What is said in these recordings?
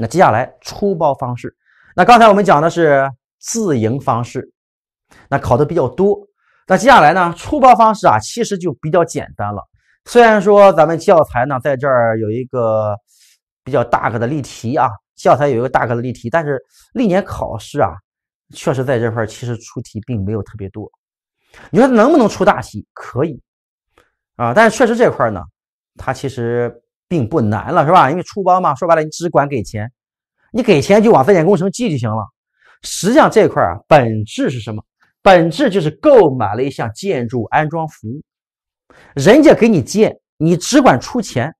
那接下来出包方式，那刚才我们讲的是自营方式，那考的比较多。那接下来呢出包方式啊，其实就比较简单了。虽然说咱们教材呢在这儿有一个比较大个的例题啊，教材有一个大个的例题，但是历年考试啊，确实在这块其实出题并没有特别多。你说能不能出大题？可以啊，但是确实这块呢，它其实。并不难了，是吧？因为出包嘛，说白了你只管给钱，你给钱就往在建工程记就行了。实际上这块儿本质是什么？本质就是购买了一项建筑安装服务，人家给你建，你只管出钱，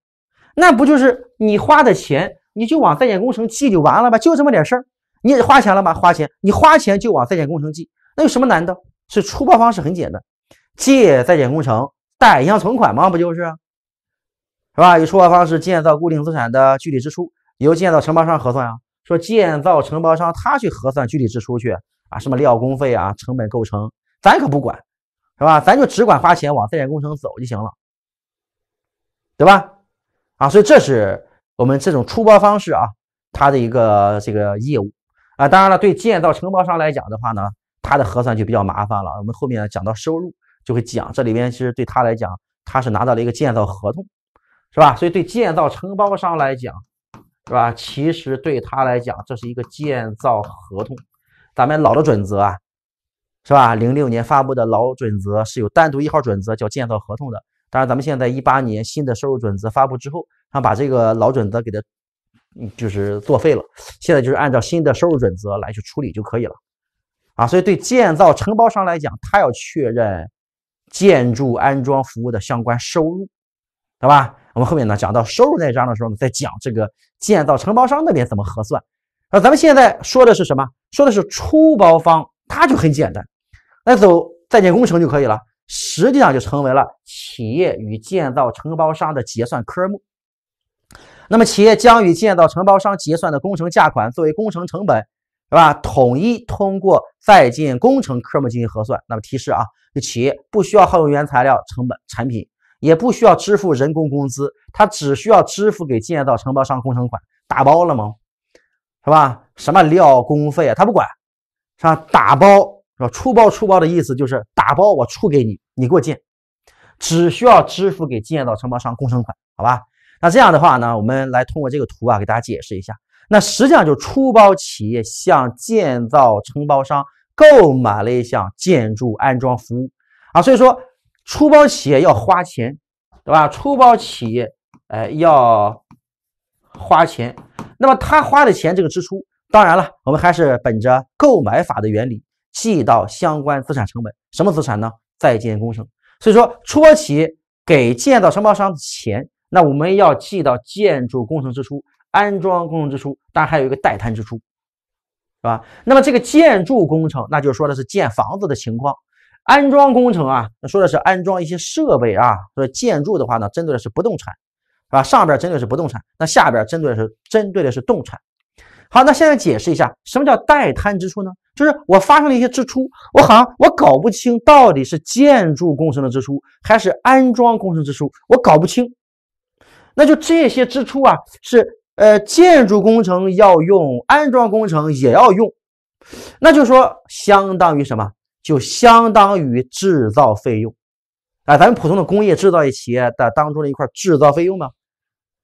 那不就是你花的钱你就往在建工程记就完了吧？就这么点事儿，你花钱了吗？花钱，你花钱就往在建工程记，那有什么难的？是出包方式很简单，借在建工程，贷一项存款吗？不就是？是吧？以出货方式建造固定资产的具体支出由建造承包商核算啊。说建造承包商他去核算具体支出去啊，什么料工费啊，成本构成，咱可不管，是吧？咱就只管花钱往在建工程走就行了，对吧？啊，所以这是我们这种出包方式啊，他的一个这个业务啊。当然了，对建造承包商来讲的话呢，他的核算就比较麻烦了。我们后面讲到收入就会讲，这里边其实对他来讲，他是拿到了一个建造合同。是吧？所以对建造承包商来讲，是吧？其实对他来讲，这是一个建造合同。咱们老的准则啊，是吧？零六年发布的老准则是有单独一号准则叫建造合同的。当然，咱们现在一八年新的收入准则发布之后，他把这个老准则给它嗯，就是作废了。现在就是按照新的收入准则来去处理就可以了啊。所以对建造承包商来讲，他要确认建筑安装服务的相关收入，对吧？我们后面呢讲到收入那章的时候呢，在讲这个建造承包商那边怎么核算。那咱们现在说的是什么？说的是出包方，它就很简单，那走在建工程就可以了。实际上就成为了企业与建造承包商的结算科目。那么企业将与建造承包商结算的工程价款作为工程成本，是吧？统一通过在建工程科目进行核算。那么提示啊，这企业不需要耗用原材料成本产品。也不需要支付人工工资，他只需要支付给建造承包商工程款，打包了吗？是吧？什么料工费啊，他不管，是吧？打包是吧？出包出包的意思就是打包，我出给你，你给我建，只需要支付给建造承包商工程款，好吧？那这样的话呢，我们来通过这个图啊，给大家解释一下。那实际上就是出包企业向建造承包商购买了一项建筑安装服务啊，所以说。出包企业要花钱，对吧？出包企业，哎，要花钱。那么他花的钱，这个支出，当然了，我们还是本着购买法的原理，记到相关资产成本。什么资产呢？在建工程。所以说，出包企业给建造承包商的钱，那我们要记到建筑工程支出、安装工程支出，当然还有一个待摊支出，是吧？那么这个建筑工程，那就说的是建房子的情况。安装工程啊，说的是安装一些设备啊。说建筑的话呢，针对的是不动产，是吧？上边针对是不动产，那下边针对的是针对的是动产。好，那现在解释一下，什么叫待摊支出呢？就是我发生了一些支出，我好像我搞不清到底是建筑工程的支出还是安装工程支出，我搞不清。那就这些支出啊，是呃建筑工程要用，安装工程也要用，那就说相当于什么？就相当于制造费用，啊，咱们普通的工业制造业企业的当中的一块制造费用吗？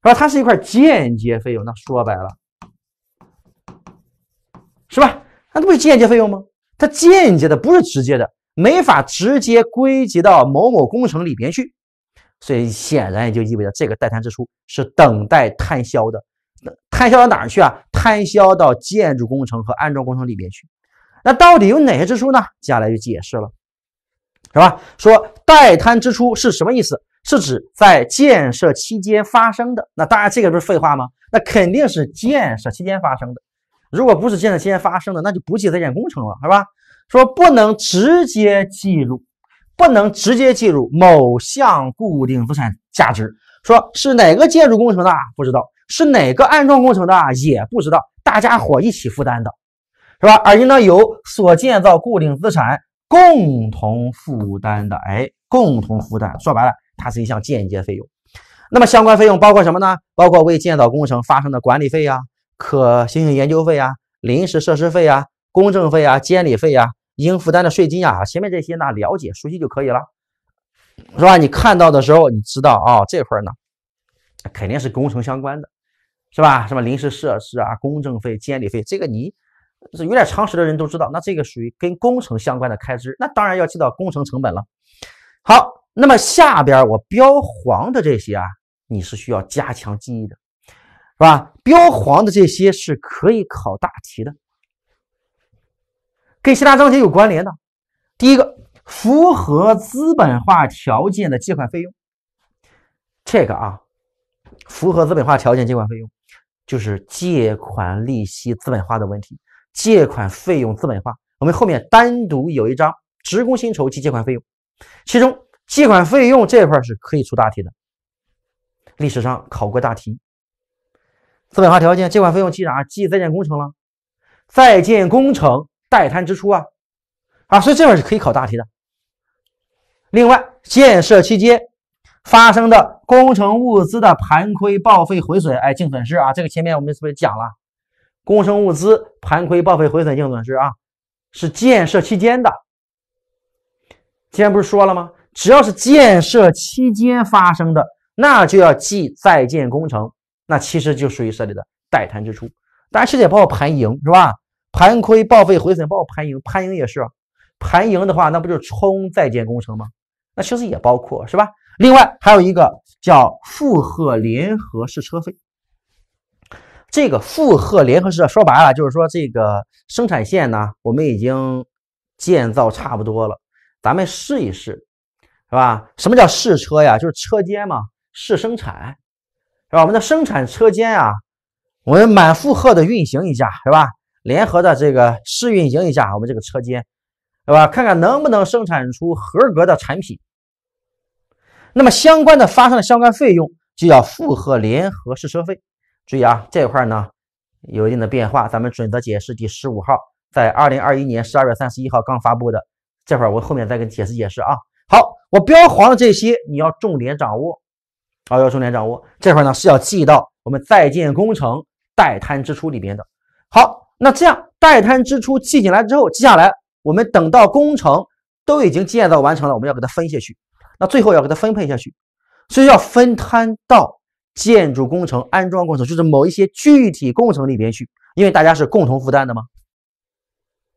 啊，它是一块间接费用，那说白了，是吧？那不是间接费用吗？它间接的，不是直接的，没法直接归集到某某工程里边去。所以显然也就意味着这个待摊支出是等待摊销的，摊销到哪儿去啊？摊销到建筑工程和安装工程里边去。那到底有哪些支出呢？接下来就解释了，是吧？说待摊支出是什么意思？是指在建设期间发生的。那当然，这个不是废话吗？那肯定是建设期间发生的。如果不是建设期间发生的，那就不计在建工程了，是吧？说不能直接计入，不能直接计入某项固定资产价值。说是哪个建筑工程的不知道，是哪个安装工程的也不知道，大家伙一起负担的。是吧？而应当由所建造固定资产共同负担的，哎，共同负担，说白了，它是一项间接费用。那么相关费用包括什么呢？包括为建造工程发生的管理费啊、可行性研究费啊、临时设施费啊、公证费啊、监理费啊、应负担的税金啊。前面这些呢，了解熟悉就可以了，是吧？你看到的时候，你知道啊，这块呢，肯定是工程相关的，是吧？什么临时设施啊、公证费、监理费，这个你。是有点常识的人都知道，那这个属于跟工程相关的开支，那当然要记到工程成本了。好，那么下边我标黄的这些啊，你是需要加强记忆的，是吧？标黄的这些是可以考大题的，跟其他章节有关联的。第一个，符合资本化条件的借款费用，这个啊，符合资本化条件借款费用就是借款利息资本化的问题。借款费用资本化，我们后面单独有一章职工薪酬及借款费用，其中借款费用这一块是可以出大题的，历史上考过大题。资本化条件，借款费用记啥？记在建工程了，在建工程待摊支出啊，啊，所以这块是可以考大题的。另外，建设期间发生的工程物资的盘亏、报废、毁损，哎，净损失啊，这个前面我们是不是讲了？工程物资盘亏、报废、毁损净损失啊，是建设期间的。今天不是说了吗？只要是建设期间发生的，那就要记在建工程。那其实就属于这里的待摊支出。当然，其实也包括盘盈，是吧？盘亏、报废、毁损，包括盘盈，盘盈也是。盘盈的话，那不就是冲在建工程吗？那其实也包括，是吧？另外还有一个叫负荷联合试车费。这个负荷联合试说白了就是说，这个生产线呢，我们已经建造差不多了，咱们试一试，是吧？什么叫试车呀？就是车间嘛，试生产，是吧？我们的生产车间啊，我们满负荷的运行一下，是吧？联合的这个试运行一下，我们这个车间，是吧？看看能不能生产出合格的产品。那么相关的发生的相关费用，就叫负荷联合试车费。注意啊，这块呢有一定的变化。咱们准则解释第十五号，在二零二一年十二月三十一号刚发布的。这会儿我后面再给解释解释啊。好，我标黄的这些你要重点掌握啊，要重点掌握。这块呢是要记到我们在建工程代摊支出里边的。好，那这样代摊支出记进来之后，接下来我们等到工程都已经建造完成了，我们要给它分下去。那最后要给它分配下去，所以要分摊到。建筑工程、安装工程，就是某一些具体工程里边去，因为大家是共同负担的嘛，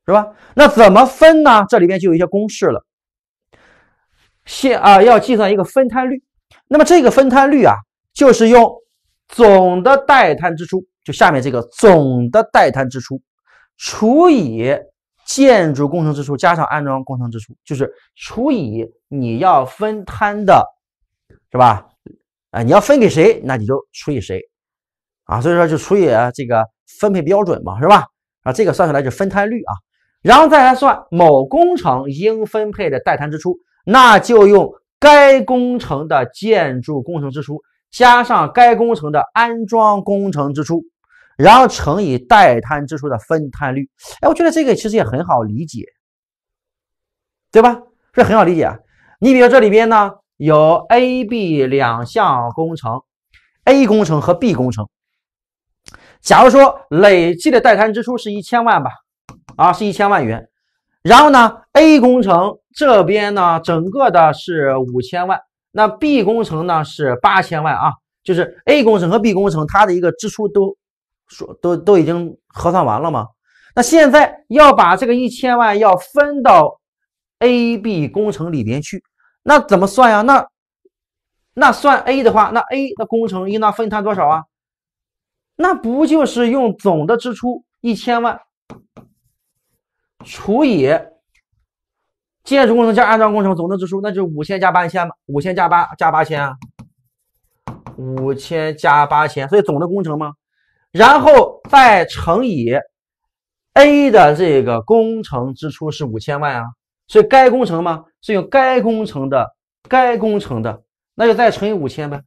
是吧？那怎么分呢？这里边就有一些公式了。先啊，要计算一个分摊率，那么这个分摊率啊，就是用总的待摊支出，就下面这个总的待摊支出除以建筑工程支出加上安装工程支出，就是除以你要分摊的，是吧？哎，你要分给谁，那你就除以谁，啊，所以说就除以这个分配标准嘛，是吧？啊，这个算出来就分摊率啊，然后再来算某工程应分配的待摊支出，那就用该工程的建筑工程支出加上该工程的安装工程支出，然后乘以待摊支出的分摊率。哎，我觉得这个其实也很好理解，对吧？这很好理解啊。你比如这里边呢。有 A、B 两项工程，A 工程和 B 工程。假如说累计的待摊支出是一千万吧，啊，是一千万元。然后呢，A 工程这边呢，整个的是五千万，那 B 工程呢是八千万啊，就是 A 工程和 B 工程它的一个支出都，说都都已经核算完了吗？那现在要把这个一千万要分到 A、B 工程里边去。那怎么算呀？那那算 A 的话，那 A 的工程应当分摊多少啊？那不就是用总的支出一千万除以建筑工程加安装工程总的支出，那就五千加八千嘛？五千加八加八千啊？五千加八千，所以总的工程吗？然后再乘以 A 的这个工程支出是五千万啊？所以该工程吗？是用该工程的该工程的，那就再乘以五千呗。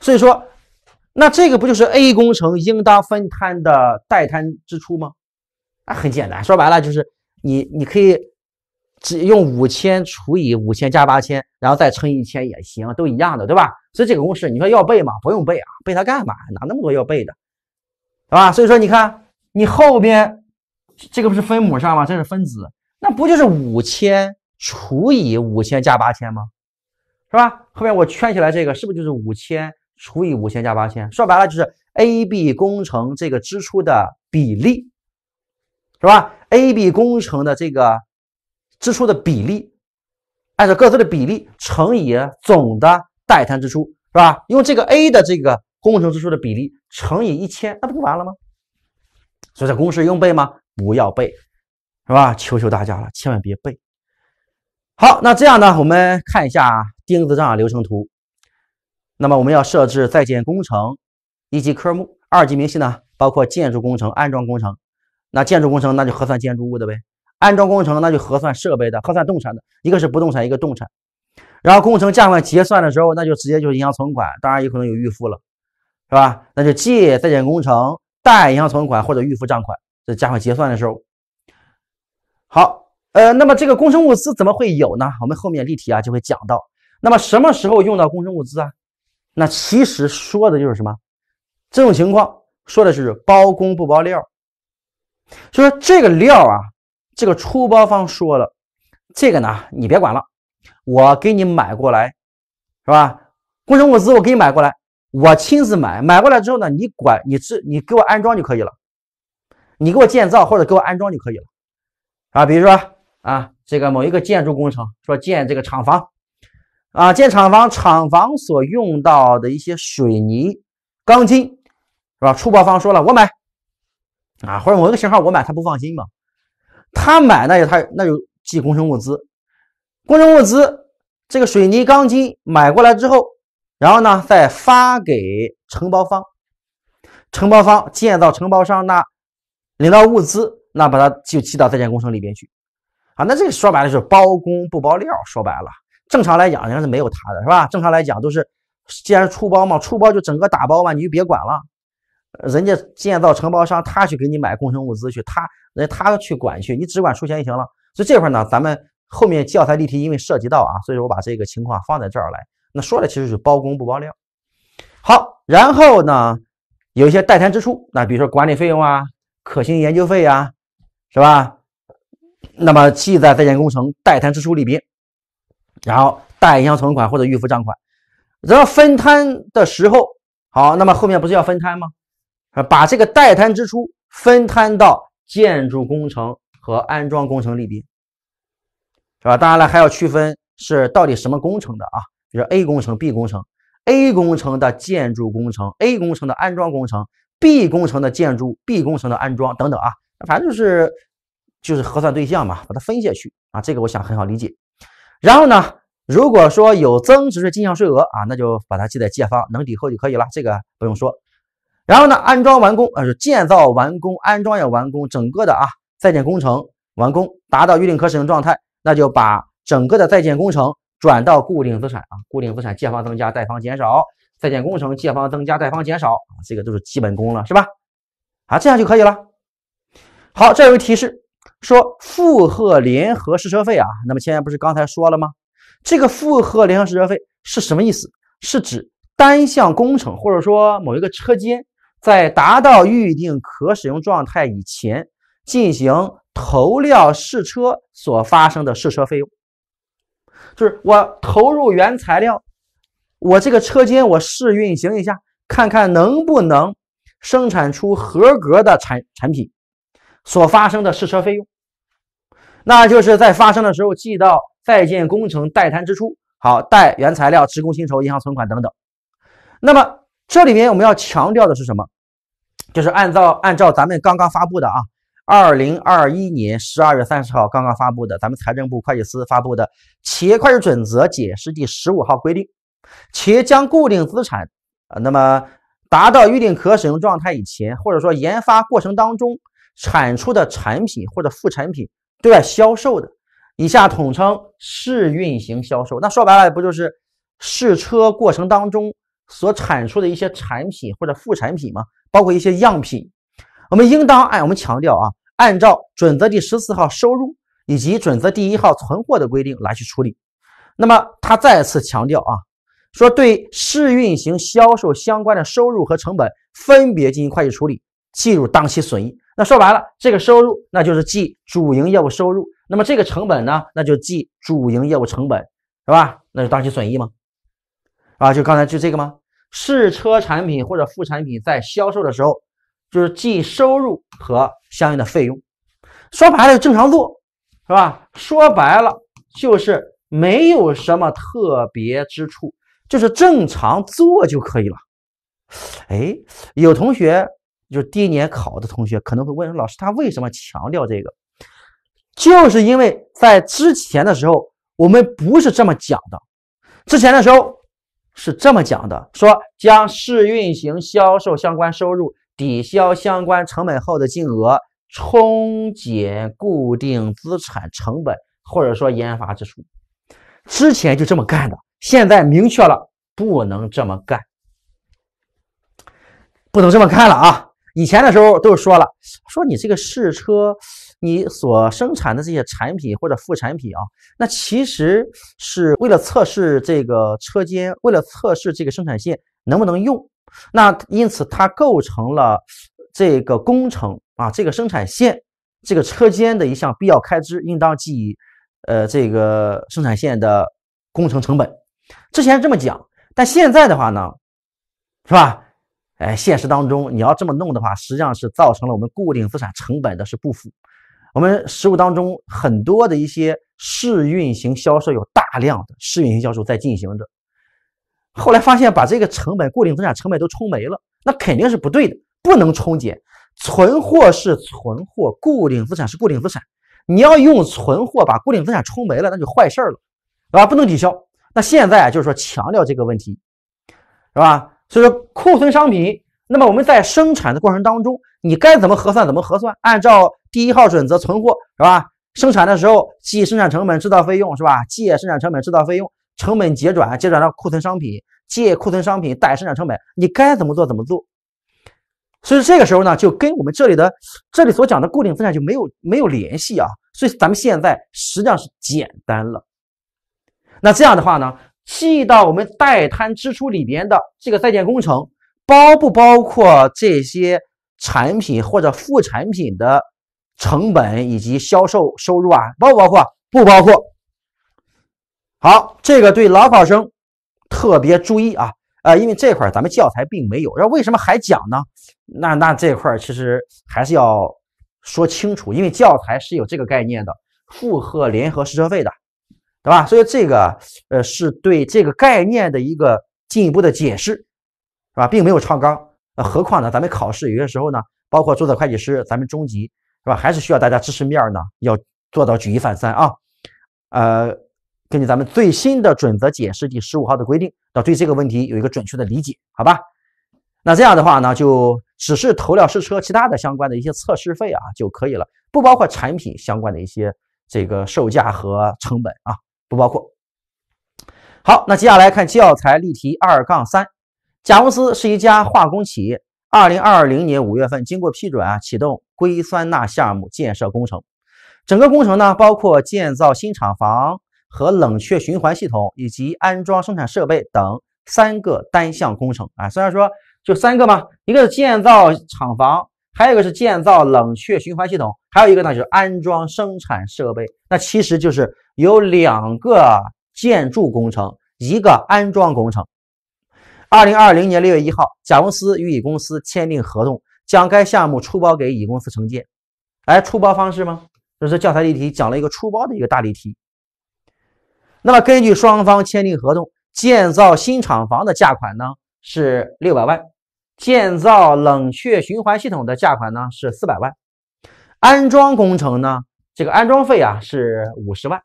所以说，那这个不就是 A 工程应当分摊的待摊支出吗？那很简单，说白了就是你你可以只用五千除以五千加八千，然后再乘以一千也行，都一样的，对吧？所以这个公式，你说要背吗？不用背啊，背它干嘛？哪那么多要背的，吧？所以说，你看你后边这个不是分母上吗？这是分子。那不就是五千除以五千加八千吗？是吧？后面我圈起来这个，是不是就是五千除以五千加八千？说白了就是 A、B 工程这个支出的比例，是吧？A、B 工程的这个支出的比例，按照各自的比例乘以总的待摊支出，是吧？用这个 A 的这个工程支出的比例乘以一千，那不就完了吗？所以这公式用背吗？不要背。是吧？求求大家了，千万别背。好，那这样呢，我们看一下钉子账流程图。那么我们要设置在建工程一级科目，二级明细呢，包括建筑工程、安装工程。那建筑工程那就核算建筑物的呗，安装工程那就核算设备的，核算动产的，一个是不动产，一个动产。然后工程价款结算的时候，那就直接就是银行存款，当然也可能有预付了，是吧？那就借在建工程，贷银行存款或者预付账款。这价款结算的时候。好，呃，那么这个工程物资怎么会有呢？我们后面例题啊就会讲到。那么什么时候用到工程物资啊？那其实说的就是什么？这种情况说的是包工不包料，就是这个料啊，这个出包方说了，这个呢你别管了，我给你买过来，是吧？工程物资我给你买过来，我亲自买，买过来之后呢，你管你自你给我安装就可以了，你给我建造或者给我安装就可以了。啊，比如说啊，这个某一个建筑工程，说建这个厂房，啊，建厂房，厂房所用到的一些水泥、钢筋，是吧？出包方说了，我买，啊，或者某一个型号我买，他不放心嘛？他买那就他那就计工程物资，工程物资这个水泥、钢筋买过来之后，然后呢再发给承包方，承包方建造承包商那领到物资。那把它就记到在建工程里边去，啊，那这个说白了就是包工不包料。说白了，正常来讲人家是没有他的是吧？正常来讲都是，既然出包嘛，出包就整个打包嘛，你就别管了，人家建造承包商他去给你买工程物资去，他人家他去管去，你只管出钱就行了。所以这块呢，咱们后面教材例题因为涉及到啊，所以说我把这个情况放在这儿来，那说的其实是包工不包料。好，然后呢，有一些代摊支出，那比如说管理费用啊、可行研究费啊。是吧？那么记在在建工程待摊支出里边，然后贷银行存款或者预付账款。然后分摊的时候，好，那么后面不是要分摊吗？啊，把这个待摊支出分摊到建筑工程和安装工程里边，是吧？当然了，还要区分是到底什么工程的啊？比如 A 工程、B 工程，A 工程的建筑工程、A 工程的安装工程、B 工程的建筑、B 工程的安装等等啊。反正就是就是核算对象嘛，把它分下去啊，这个我想很好理解。然后呢，如果说有增值税进项税额啊，那就把它记在借方，能抵扣就可以了，这个不用说。然后呢，安装完工啊，建造完工，安装也完工，整个的啊在建工程完工，达到预定可使用状态，那就把整个的在建工程转到固定资产啊，固定资产借方增加，贷方减少，在建工程借方增加，贷方减少这个都是基本功了，是吧？啊，这样就可以了。好，这有个提示说复合联合试车费啊，那么前面不是刚才说了吗？这个复合联合试车费是什么意思？是指单项工程或者说某一个车间在达到预定可使用状态以前进行投料试车所发生的试车费用，就是我投入原材料，我这个车间我试运行一下，看看能不能生产出合格的产产品。所发生的试车费用，那就是在发生的时候记到在建工程、待摊支出、好、贷原材料、职工薪酬、银行存款等等。那么这里面我们要强调的是什么？就是按照按照咱们刚刚发布的啊，二零二一年十二月三十号刚刚发布的咱们财政部会计司发布的企业会计准则解释第十五号规定，企业将固定资产啊，那么达到预定可使用状态以前，或者说研发过程当中。产出的产品或者副产品对外销售的，以下统称试运行销售。那说白了，不就是试车过程当中所产出的一些产品或者副产品吗？包括一些样品，我们应当按我们强调啊，按照准则第十四号收入以及准则第一号存货的规定来去处理。那么他再次强调啊，说对试运行销售相关的收入和成本分别进行会计处理，计入当期损益。那说白了，这个收入那就是记主营业务收入，那么这个成本呢，那就记主营业务成本，是吧？那就当期损益吗？啊，就刚才就这个吗？试车产品或者副产品在销售的时候，就是计收入和相应的费用。说白了，就正常做，是吧？说白了，就是没有什么特别之处，就是正常做就可以了。哎，有同学。就是第一年考的同学可能会问说：“老师，他为什么强调这个？”就是因为在之前的时候我们不是这么讲的，之前的时候是这么讲的，说将试运行销售相关收入抵消相关成本后的金额冲减固定资产成本或者说研发支出，之前就这么干的，现在明确了不能这么干，不能这么看了啊。以前的时候都是说了，说你这个试车，你所生产的这些产品或者副产品啊，那其实是为了测试这个车间，为了测试这个生产线能不能用，那因此它构成了这个工程啊，这个生产线、这个车间的一项必要开支，应当记呃这个生产线的工程成本。之前这么讲，但现在的话呢，是吧？哎，现实当中你要这么弄的话，实际上是造成了我们固定资产成本的是不符。我们实务当中很多的一些试运行销售有大量的试运行销售在进行着，后来发现把这个成本固定资产成本都冲没了，那肯定是不对的，不能冲减。存货是存货，固定资产是固定资产，你要用存货把固定资产冲没了，那就坏事了，是吧？不能抵消。那现在就是说强调这个问题，是吧？所以说库存商品，那么我们在生产的过程当中，你该怎么核算怎么核算？按照第一号准则存货是吧？生产的时候记生产成本制造费用是吧？借生产成本制造费用，成本结转结转到库存商品，借库存商品贷生产成本，你该怎么做怎么做？所以这个时候呢，就跟我们这里的这里所讲的固定资产就没有没有联系啊。所以咱们现在实际上是简单了。那这样的话呢？记到我们代摊支出里边的这个在建工程，包不包括这些产品或者副产品的成本以及销售收入啊？包不包括？不包括。好，这个对老考生特别注意啊！呃，因为这块咱们教材并没有，那为什么还讲呢？那那这块其实还是要说清楚，因为教材是有这个概念的，复荷联合试车费的。对吧？所以这个呃，是对这个概念的一个进一步的解释，是吧？并没有超纲，呃，何况呢，咱们考试有些时候呢，包括注册会计师，咱们中级是吧？还是需要大家知识面呢，要做到举一反三啊，呃，根据咱们最新的准则解释第十五号的规定，要对这个问题有一个准确的理解，好吧？那这样的话呢，就只是投料试车，其他的相关的一些测试费啊就可以了，不包括产品相关的一些这个售价和成本啊。不包括。好，那接下来看教材例题二杠三。甲公司是一家化工企业，二零二零年五月份经过批准啊启动硅酸钠项目建设工程。整个工程呢包括建造新厂房和冷却循环系统以及安装生产设备等三个单项工程啊。虽然说就三个嘛，一个是建造厂房。还有一个是建造冷却循环系统，还有一个呢就是安装生产设备。那其实就是有两个建筑工程，一个安装工程。二零二零年六月一号，甲公司与乙公司签订合同，将该项目出包给乙公司承建。哎，出包方式吗？这是教材例题讲了一个出包的一个大例题。那么根据双方签订合同，建造新厂房的价款呢是六百万。建造冷却循环系统的价款呢是四百万，安装工程呢，这个安装费啊是五十万。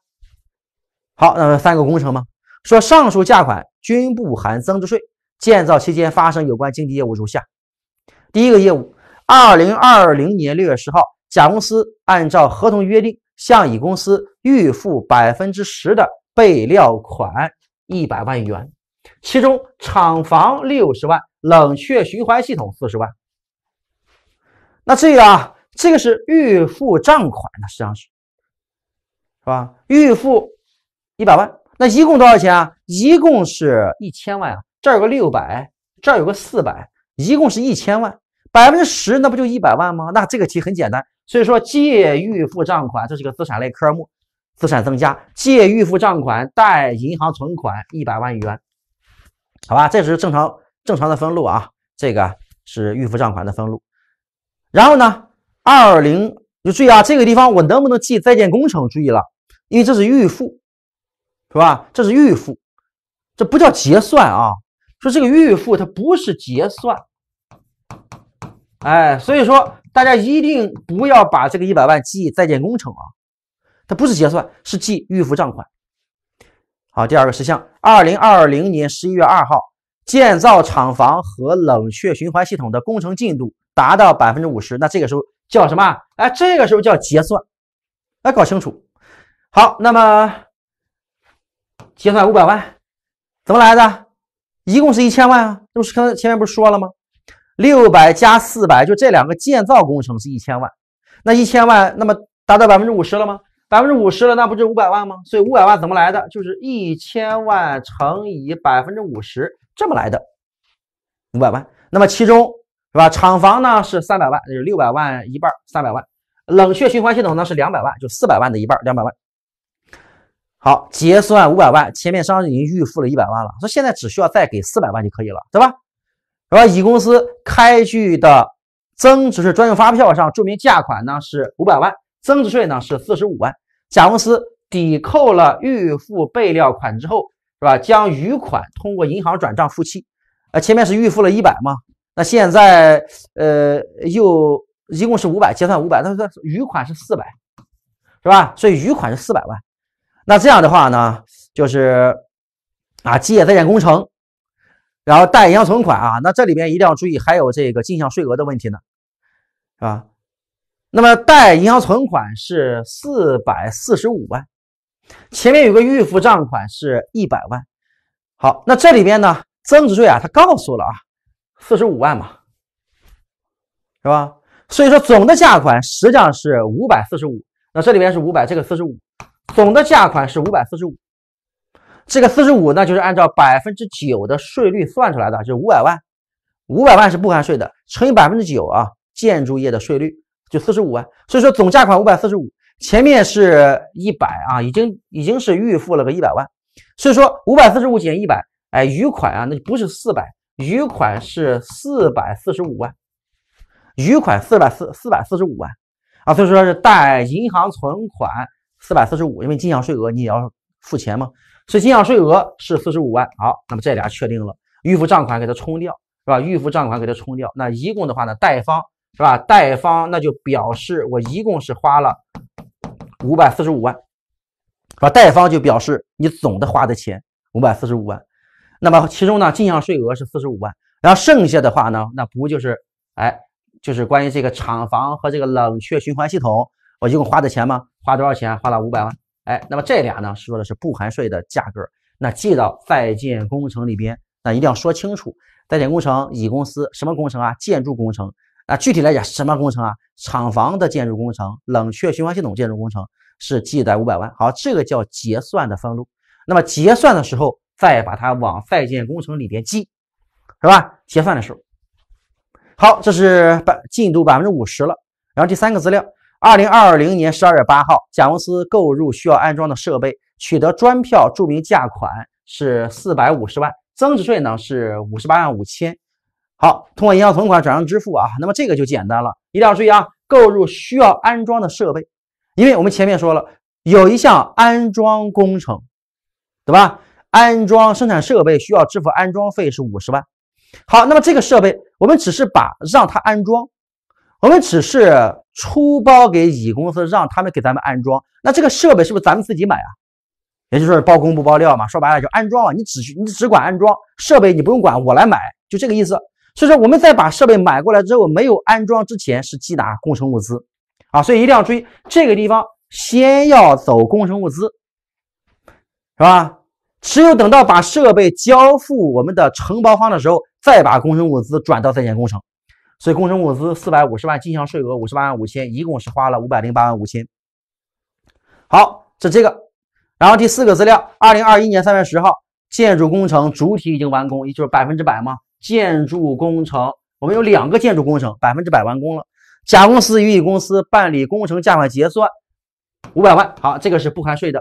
好，那么三个工程嘛，说上述价款均不含增值税。建造期间发生有关经济业务如下：第一个业务，二零二零年六月十号，甲公司按照合同约定向乙公司预付百分之十的备料款一百万元，其中厂房六十万。冷却循环系统四十万，那这个啊，这个是预付账款，那实际上是，是吧？预付一百万，那一共多少钱啊？一共是一千万啊！这儿有个六百，这儿有个四百，一共是一千万。百分之十，那不就一百万吗？那这个题很简单，所以说借预付账款，这是个资产类科目，资产增加，借预付账款，贷银行存款一百万元，好吧？这是正常。正常的分录啊，这个是预付账款的分录。然后呢，二零，你注意啊，这个地方我能不能记在建工程？注意了，因为这是预付，是吧？这是预付，这不叫结算啊。说这个预付它不是结算，哎，所以说大家一定不要把这个一百万记在建工程啊，它不是结算，是记预付账款。好，第二个事项，二零二零年十一月二号。建造厂房和冷却循环系统的工程进度达到百分之五十，那这个时候叫什么？哎，这个时候叫结算。哎，搞清楚。好，那么结算五百万怎么来的？一共是一千万啊，不是？才前面不是说了吗？六百加四百，就这两个建造工程是一千万。那一千万，那么达到百分之五十了吗？百分之五十了，那不就五百万吗？所以五百万怎么来的？就是一千万乘以百分之五十。这么来的五百万，那么其中是吧？厂房呢是三百万，就是六百万一半三百万，冷却循环系统呢是两百万，就四百万的一半两百万。好，结算五百万，前面商已经预付了一百万了，说现在只需要再给四百万就可以了，对吧？然后乙公司开具的增值税专用发票上注明价款呢是五百万，增值税呢是四十五万。甲公司抵扣了预付备料款之后。是吧？将余款通过银行转账付清，呃，前面是预付了一百嘛，那现在呃又一共是五百，结算五百，那余款是四百，是吧？所以余款是四百万。那这样的话呢，就是啊，基业在建工程，然后带银行存款啊，那这里边一定要注意还有这个进项税额的问题呢，是吧？那么带银行存款是四百四十五万。前面有个预付账款是一百万，好，那这里边呢，增值税啊，他告诉了啊，四十五万嘛，是吧？所以说总的价款实际上是五百四十五。那这里边是五百，这个四十五，总的价款是五百四十五，这个四十五呢，就是按照百分之九的税率算出来的，就是五百万，五百万是不含税的，乘以百分之九啊，建筑业的税率就四十五万。所以说总价款五百四十五。前面是一百啊，已经已经是预付了个一百万，所以说五百四十五减一百，哎，余款啊，那就不是四百，余款是四百四十五万，余款四百四四百四十五万啊，所以说是贷银行存款四百四十五，因为进项税额你也要付钱嘛，所以进项税额是四十五万。好，那么这俩确定了，预付账款给它冲掉，是吧？预付账款给它冲掉，那一共的话呢，贷方是吧？贷方那就表示我一共是花了。五百四十五万，吧？贷方就表示你总的花的钱五百四十五万，那么其中呢进项税额是四十五万，然后剩下的话呢，那不就是哎，就是关于这个厂房和这个冷却循环系统，我一共花的钱吗？花多少钱？花了五百万。哎，那么这俩呢说的是不含税的价格，那记到在建工程里边，那一定要说清楚，在建工程乙公司什么工程啊？建筑工程。那具体来讲，什么工程啊？厂房的建筑工程、冷却循环系统建筑工程是记在五百万。好，这个叫结算的分录。那么结算的时候再把它往在建工程里边记，是吧？结算的时候。好，这是百进度百分之五十了。然后第三个资料，二零二零年十二月八号，甲公司购入需要安装的设备，取得专票，注明价款是四百五十万，增值税呢是五十八万五千。好，通过银行存款转账支付啊，那么这个就简单了，一定要注意啊，购入需要安装的设备，因为我们前面说了有一项安装工程，对吧？安装生产设备需要支付安装费是五十万。好，那么这个设备我们只是把让它安装，我们只是出包给乙公司让他们给咱们安装，那这个设备是不是咱们自己买啊？也就是说包工不包料嘛，说白了就安装了，你只需你只管安装设备，你不用管我来买，就这个意思。所以说，我们在把设备买过来之后，没有安装之前是击打工程物资啊？所以一定要注意这个地方，先要走工程物资，是吧？只有等到把设备交付我们的承包方的时候，再把工程物资转到在建工程。所以工程物资四百五十万进项税额五十八万五千，一共是花了五百零八万五千。好，这这个。然后第四个资料，二零二一年三月十号，建筑工程主体已经完工，也就是百分之百吗？建筑工程，我们有两个建筑工程，百分之百完工了。甲公司与乙公司办理工程价款结算，五百万。好，这个是不含税的，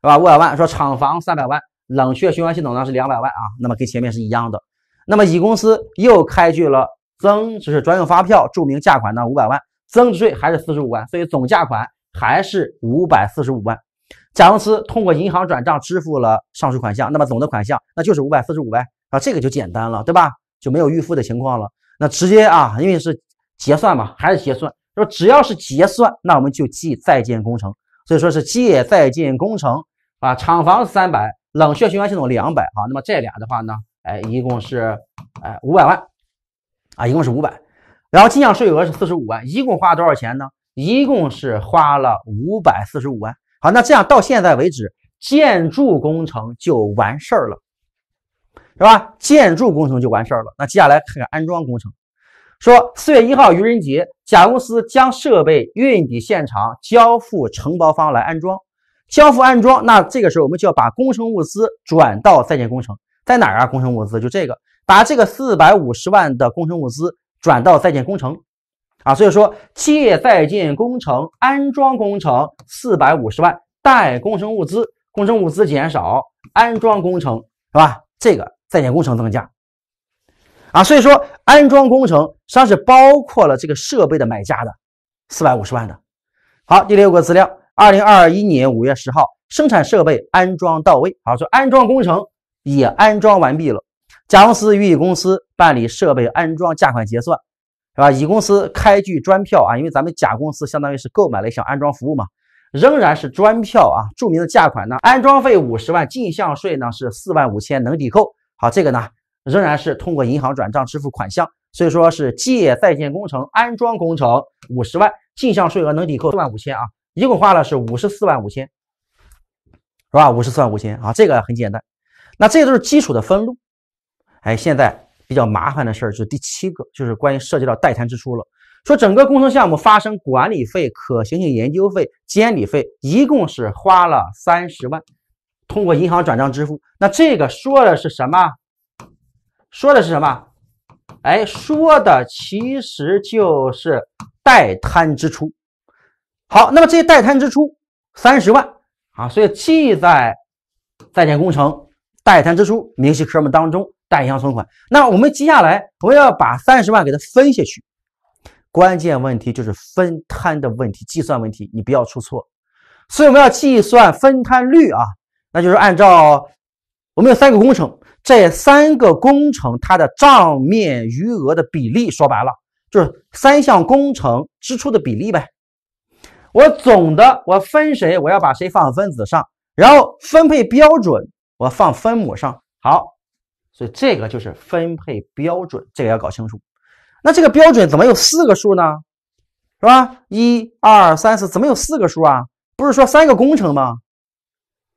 是吧？五百万。说厂房三百万，冷却循环系统呢是两百万啊。那么跟前面是一样的。那么乙公司又开具了增就是专用发票，注明价款呢五百万，增值税还是四十五万，所以总价款还是五百四十五万。甲公司通过银行转账支付了上述款项，那么总的款项那就是五百四十五呗。啊，这个就简单了，对吧？就没有预付的情况了。那直接啊，因为是结算嘛，还是结算。说只要是结算，那我们就记在建工程。所以说是借在建工程啊，厂房三百，冷却循环系统两百啊。那么这俩的话呢，哎，一共是哎五百万啊，一共是五百。然后进项税额是四十五万，一共花了多少钱呢？一共是花了五百四十五万。好，那这样到现在为止，建筑工程就完事儿了。是吧？建筑工程就完事儿了。那接下来看看安装工程。说四月一号愚人节，甲公司将设备运抵现场，交付承包方来安装。交付安装，那这个时候我们就要把工程物资转到在建工程，在哪儿啊？工程物资就这个，把这个四百五十万的工程物资转到在建工程啊。所以说借在建工程安装工程四百五十万，贷工程物资，工程物资减少，安装工程是吧？这个。在建工程增加啊，所以说安装工程实际上是包括了这个设备的买家的四百五十万的。好，第六个资料，二零二一年五月十号，生产设备安装到位，好，说安装工程也安装完毕了。甲公司与乙公司办理设备安装价款结算，是吧？乙公司开具专票啊，因为咱们甲公司相当于是购买了一项安装服务嘛，仍然是专票啊，注明的价款呢，安装费五十万，进项税呢是四万五千，能抵扣。好，这个呢仍然是通过银行转账支付款项，所以说是借在建工程安装工程五十万，进项税额能抵扣四万五千啊，一共花了是五十四万五千，是吧？五十四万五千啊，这个很简单。那这都是基础的分录。哎，现在比较麻烦的事儿就是第七个，就是关于涉及到代摊支出了。说整个工程项目发生管理费、可行性研究费、监理费，一共是花了三十万。通过银行转账支付，那这个说的是什么？说的是什么？哎，说的其实就是代摊支出。好，那么这些代摊支出三十万啊，所以记在在建工程代摊支出明细科目当中，代银行存款。那我们接下来我们要把三十万给它分下去，关键问题就是分摊的问题，计算问题，你不要出错。所以我们要计算分摊率啊。那就是按照我们有三个工程，这三个工程它的账面余额的比例，说白了就是三项工程支出的比例呗。我总的我分谁，我要把谁放分子上，然后分配标准我放分母上。好，所以这个就是分配标准，这个要搞清楚。那这个标准怎么有四个数呢？是吧？一、二、三、四，怎么有四个数啊？不是说三个工程吗？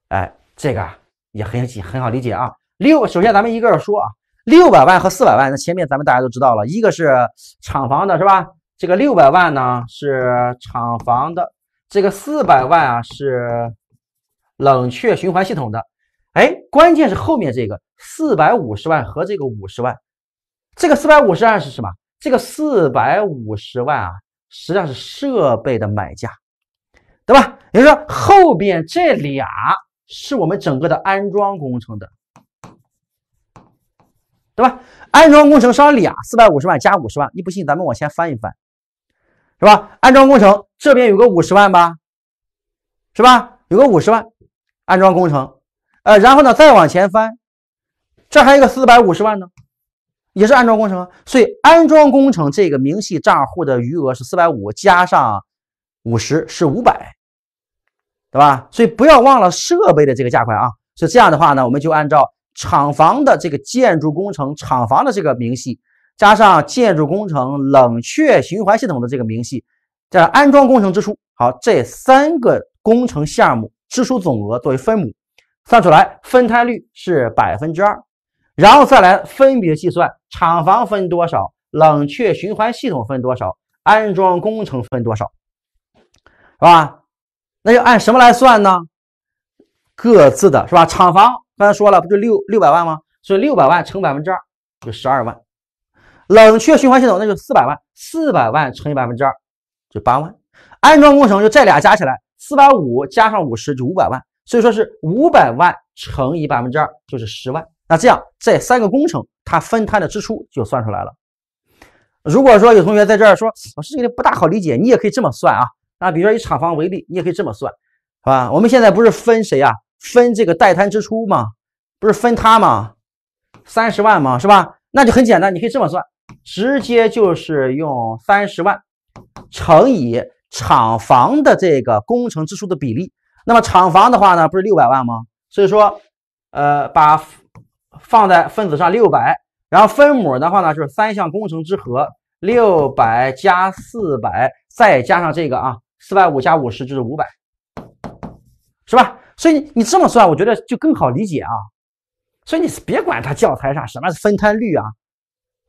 哎。这个也很很很好理解啊。六，首先咱们一个说啊，六百万和四百万，那前面咱们大家都知道了一个是厂房的，是吧？这个六百万呢是厂房的，这个四百万啊是冷却循环系统的。哎，关键是后面这个四百五十万和这个五十万，这个四百五十万是什么？这个四百五十万啊，实际上是设备的买价，对吧？也就是说后边这俩。是我们整个的安装工程的，对吧？安装工程上俩四百五十万加五十万，你不信咱们往前翻一翻，是吧？安装工程这边有个五十万吧，是吧？有个五十万，安装工程，呃，然后呢再往前翻，这还有一个四百五十万呢，也是安装工程，所以安装工程这个明细账户的余额是四百五加上五十是五百。对吧？所以不要忘了设备的这个价款啊。所以这样的话呢，我们就按照厂房的这个建筑工程、厂房的这个明细，加上建筑工程冷却循环系统的这个明细，再安装工程支出，好，这三个工程项目支出总额作为分母，算出来分摊率是百分之二，然后再来分别计算厂房分多少、冷却循环系统分多少、安装工程分多少，是吧？那就按什么来算呢？各自的，是吧？厂房刚才说了，不就六六百万吗？所以六百万乘百分之二就十二万。冷却循环系统那就四百万，四百万乘以百分之二就八万。安装工程就这俩加起来，四百五加上五十就五百万，所以说是五百万乘以百分之二就是十万。那这样这三个工程它分摊的支出就算出来了。如果说有同学在这儿说老师这个不大好理解，你也可以这么算啊。啊，比如说以厂房为例，你也可以这么算，好吧？我们现在不是分谁啊？分这个代摊支出吗？不是分他吗？三十万吗？是吧？那就很简单，你可以这么算，直接就是用三十万乘以厂房的这个工程支出的比例。那么厂房的话呢，不是六百万吗？所以说，呃，把放在分子上六百，然后分母的话呢就是三项工程之和，六百加四百再加上这个啊。四百五加五十就是五百，是吧？所以你这么算，我觉得就更好理解啊。所以你别管它教材上什么是分摊率啊，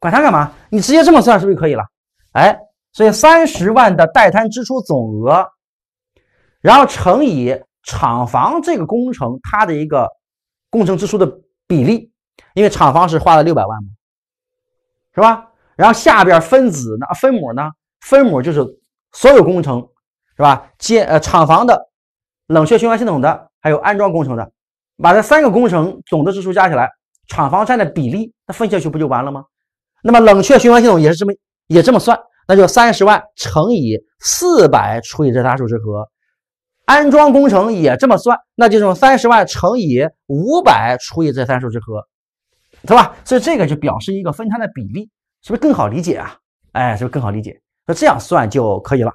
管它干嘛？你直接这么算是不是可以了？哎，所以三十万的代摊支出总额，然后乘以厂房这个工程它的一个工程支出的比例，因为厂房是花了六百万嘛，是吧？然后下边分子呢，分母呢？分母就是所有工程。是吧？建呃厂房的、冷却循环系统的，还有安装工程的，把这三个工程总的支出加起来，厂房占的比例，那分下去不就完了吗？那么冷却循环系统也是这么也这么算，那就三十万乘以四百除以这三数之和，安装工程也这么算，那就用三十万乘以五百除以这三数之和，是吧？所以这个就表示一个分摊的比例，是不是更好理解啊？哎，是不是更好理解？那这样算就可以了。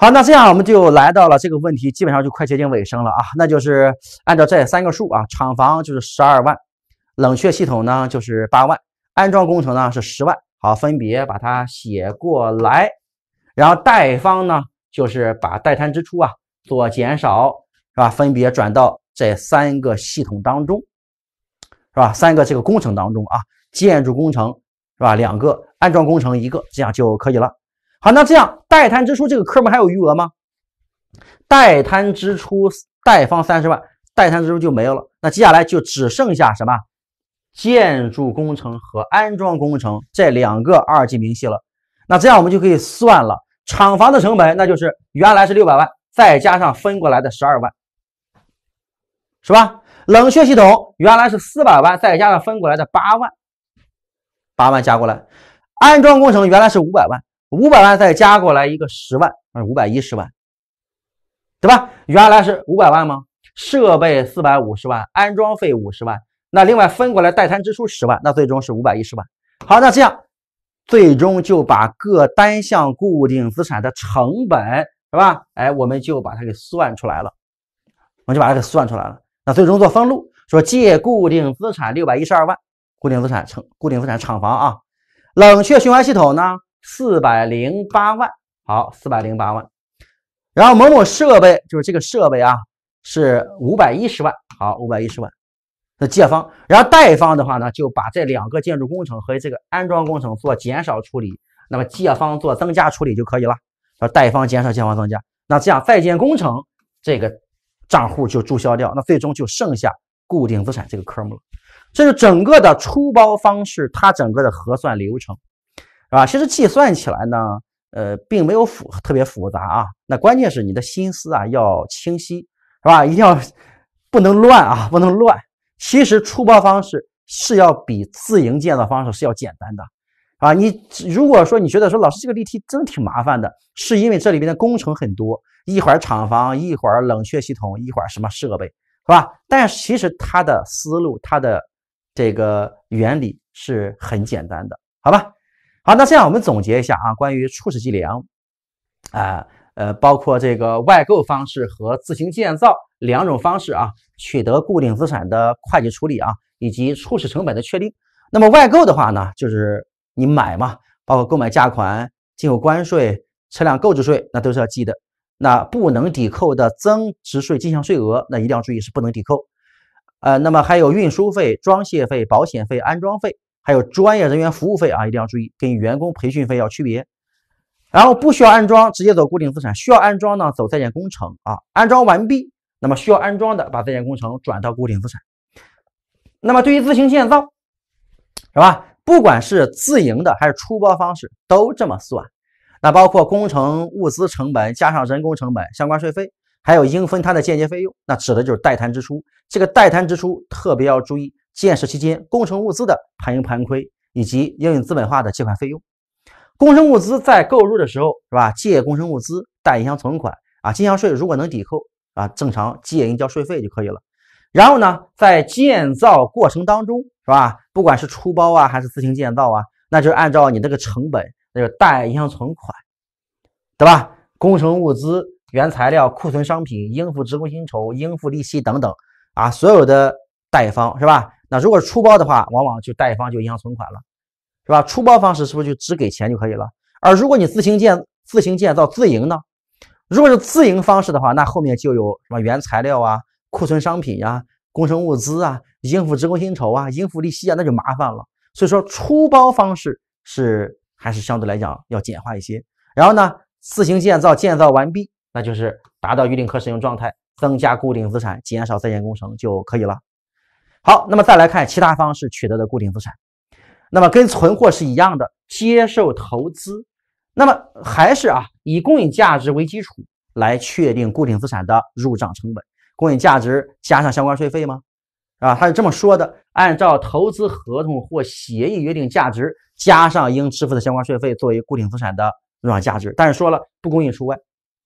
好，那这样我们就来到了这个问题，基本上就快接近尾声了啊。那就是按照这三个数啊，厂房就是十二万，冷却系统呢就是八万，安装工程呢是十万。好，分别把它写过来，然后贷方呢就是把贷摊支出啊做减少，是吧？分别转到这三个系统当中，是吧？三个这个工程当中啊，建筑工程是吧？两个安装工程一个，这样就可以了。好，那这样待摊支出这个科目还有余额吗？待摊支出贷方三十万，待摊支出就没有了。那接下来就只剩下什么？建筑工程和安装工程这两个二级明细了。那这样我们就可以算了，厂房的成本那就是原来是六百万，再加上分过来的十二万，是吧？冷却系统原来是四百万，再加上分过来的八万，八万加过来，安装工程原来是五百万。五百万再加过来一个十万，啊，五百一十万，对吧？原来是五百万吗？设备四百五十万，安装费五十万，那另外分过来代摊支出十万，那最终是五百一十万。好，那这样，最终就把各单项固定资产的成本，是吧？哎，我们就把它给算出来了，我就把它给算出来了。那最终做分录，说借固定资产六百一十二万，固定资产成固定资产厂房啊，冷却循环系统呢？四百零八万，好，四百零八万。然后某某设备就是这个设备啊，是五百一十万，好，五百一十万。那借方，然后贷方的话呢，就把这两个建筑工程和这个安装工程做减少处理，那么借方做增加处理就可以了。呃，贷方减少，借方增加。那这样在建工程这个账户就注销掉，那最终就剩下固定资产这个科目了。这是整个的出包方式，它整个的核算流程。是吧？其实计算起来呢，呃，并没有复特别复杂啊。那关键是你的心思啊要清晰，是吧？一定要不能乱啊，不能乱。其实出包方式是要比自营建造方式是要简单的啊。你如果说你觉得说老师这个例题真挺麻烦的，是因为这里边的工程很多，一会儿厂房，一会儿冷却系统，一会儿什么设备，是吧？但其实它的思路，它的这个原理是很简单的，好吧？好，那这样我们总结一下啊，关于初始计量，啊，呃，包括这个外购方式和自行建造两种方式啊，取得固定资产的会计处理啊，以及初始成本的确定。那么外购的话呢，就是你买嘛，包括购买价款、进口关税、车辆购置税，那都是要记的。那不能抵扣的增值税进项税额，那一定要注意是不能抵扣。呃，那么还有运输费、装卸费、保险费、安装费。还有专业人员服务费啊，一定要注意跟员工培训费要区别。然后不需要安装直接走固定资产，需要安装呢走在建工程啊。安装完毕，那么需要安装的把在建工程转到固定资产。那么对于自行建造，是吧？不管是自营的还是出包方式都这么算。那包括工程物资成本加上人工成本、相关税费，还有应分摊的间接费用，那指的就是代摊支出。这个代摊支出特别要注意。建设期间工程物资的盘盈盘亏以及应用资本化的借款费用，工程物资在购入的时候是吧，借工程物资，贷银行存款啊，进项税如果能抵扣啊，正常借应交税费就可以了。然后呢，在建造过程当中是吧，不管是出包啊还是自行建造啊，那就按照你这个成本，那就贷银行存款，对吧？工程物资、原材料、库存商品、应付职工薪酬、应付利息等等啊，所有的贷方是吧？那如果是出包的话，往往就贷方就银行存款了，是吧？出包方式是不是就只给钱就可以了？而如果你自行建、自行建造、自营呢？如果是自营方式的话，那后面就有什么原材料啊、库存商品呀、工程物资啊、应付职工薪酬啊、应付利息啊，那就麻烦了。所以说，出包方式是还是相对来讲要简化一些。然后呢，自行建造，建造完毕，那就是达到预定可使用状态，增加固定资产，减少在建工程就可以了。好，那么再来看其他方式取得的固定资产，那么跟存货是一样的，接受投资，那么还是啊，以公允价值为基础来确定固定资产的入账成本，公允价值加上相关税费吗？啊，他是这么说的：按照投资合同或协议约定价值加上应支付的相关税费作为固定资产的入账价值，但是说了不公允除外。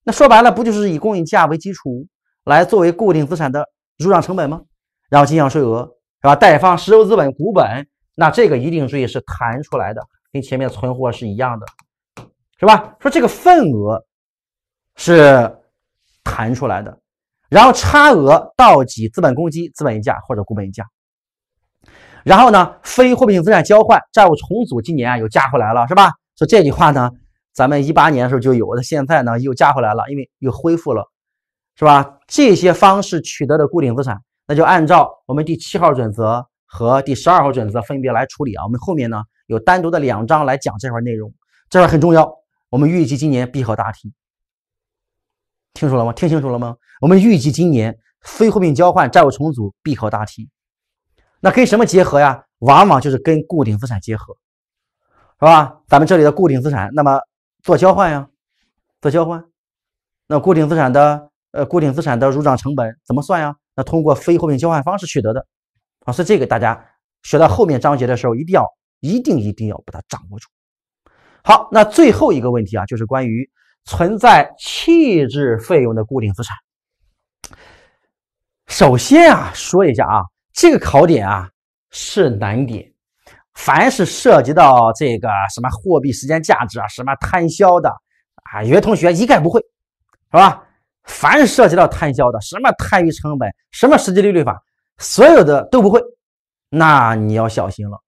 那说白了，不就是以公允价为基础来作为固定资产的入账成本吗？然后进项税额是吧？贷方实收资本、股本，那这个一定注意是弹出来的，跟前面存货是一样的，是吧？说这个份额是弹出来的，然后差额到几资本公积、资本溢价或者股本溢价。然后呢，非货币性资产交换、债务重组，今年啊又加回来了，是吧？说这句话呢，咱们一八年的时候就有，的，现在呢又加回来了，因为又恢复了，是吧？这些方式取得的固定资产。那就按照我们第七号准则和第十二号准则分别来处理啊。我们后面呢有单独的两章来讲这块内容，这块很重要。我们预计今年必考大题，听清楚了吗？听清楚了吗？我们预计今年非货币交换、债务重组必考大题。那跟什么结合呀？往往就是跟固定资产结合，是吧？咱们这里的固定资产，那么做交换呀，做交换。那固定资产的呃固定资产的入账成本怎么算呀？那通过非货币交换方式取得的，啊，所以这个大家学到后面章节的时候，一定要、一定、一定要把它掌握住。好，那最后一个问题啊，就是关于存在弃置费用的固定资产。首先啊，说一下啊，这个考点啊是难点，凡是涉及到这个什么货币时间价值啊、什么摊销的啊，有些同学一概不会，是吧？凡是涉及到摊销的，什么摊余成本，什么实际利率法，所有的都不会，那你要小心了，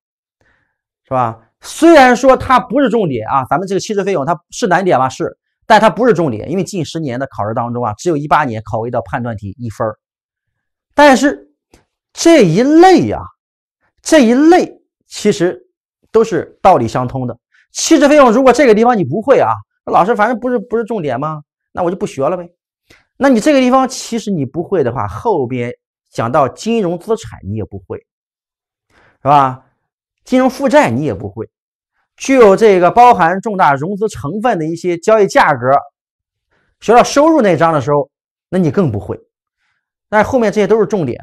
是吧？虽然说它不是重点啊，咱们这个期值费用它是难点吧？是，但它不是重点，因为近十年的考试当中啊，只有一八年考一道判断题，一分儿。但是这一类呀，这一类其实都是道理相通的。期值费用如果这个地方你不会啊，老师反正不是不是重点吗？那我就不学了呗。那你这个地方其实你不会的话，后边讲到金融资产你也不会，是吧？金融负债你也不会，具有这个包含重大融资成分的一些交易价格，学到收入那章的时候，那你更不会。但是后面这些都是重点，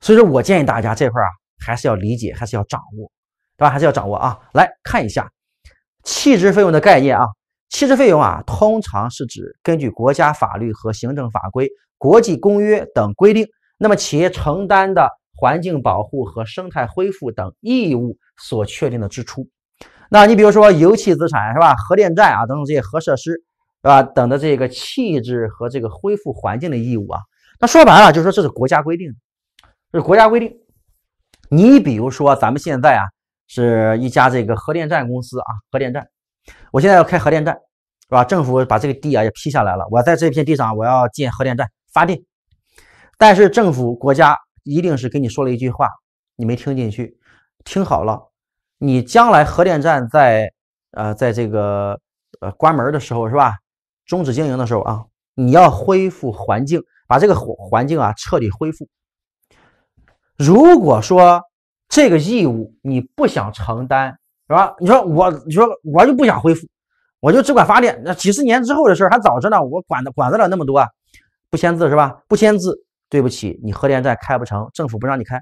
所以说我建议大家这块啊还是要理解，还是要掌握，对吧？还是要掌握啊！来看一下弃置费用的概念啊。弃置费用啊，通常是指根据国家法律和行政法规、国际公约等规定，那么企业承担的环境保护和生态恢复等义务所确定的支出。那你比如说油气资产是吧，核电站啊等等这些核设施是吧，等的这个气质和这个恢复环境的义务啊。那说白了就是说这是国家规定，这是国家规定。你比如说咱们现在啊是一家这个核电站公司啊，核电站。我现在要开核电站，是吧？政府把这个地啊也批下来了，我在这片地上我要建核电站发电，但是政府国家一定是跟你说了一句话，你没听进去，听好了，你将来核电站在呃在这个呃关门的时候，是吧？终止经营的时候啊，你要恢复环境，把这个环环境啊彻底恢复。如果说这个义务你不想承担。是吧？你说我，你说我就不想恢复，我就只管发电。那几十年之后的事儿还早着呢，我管的管得了那么多？啊？不签字是吧？不签字，对不起，你核电站开不成，政府不让你开，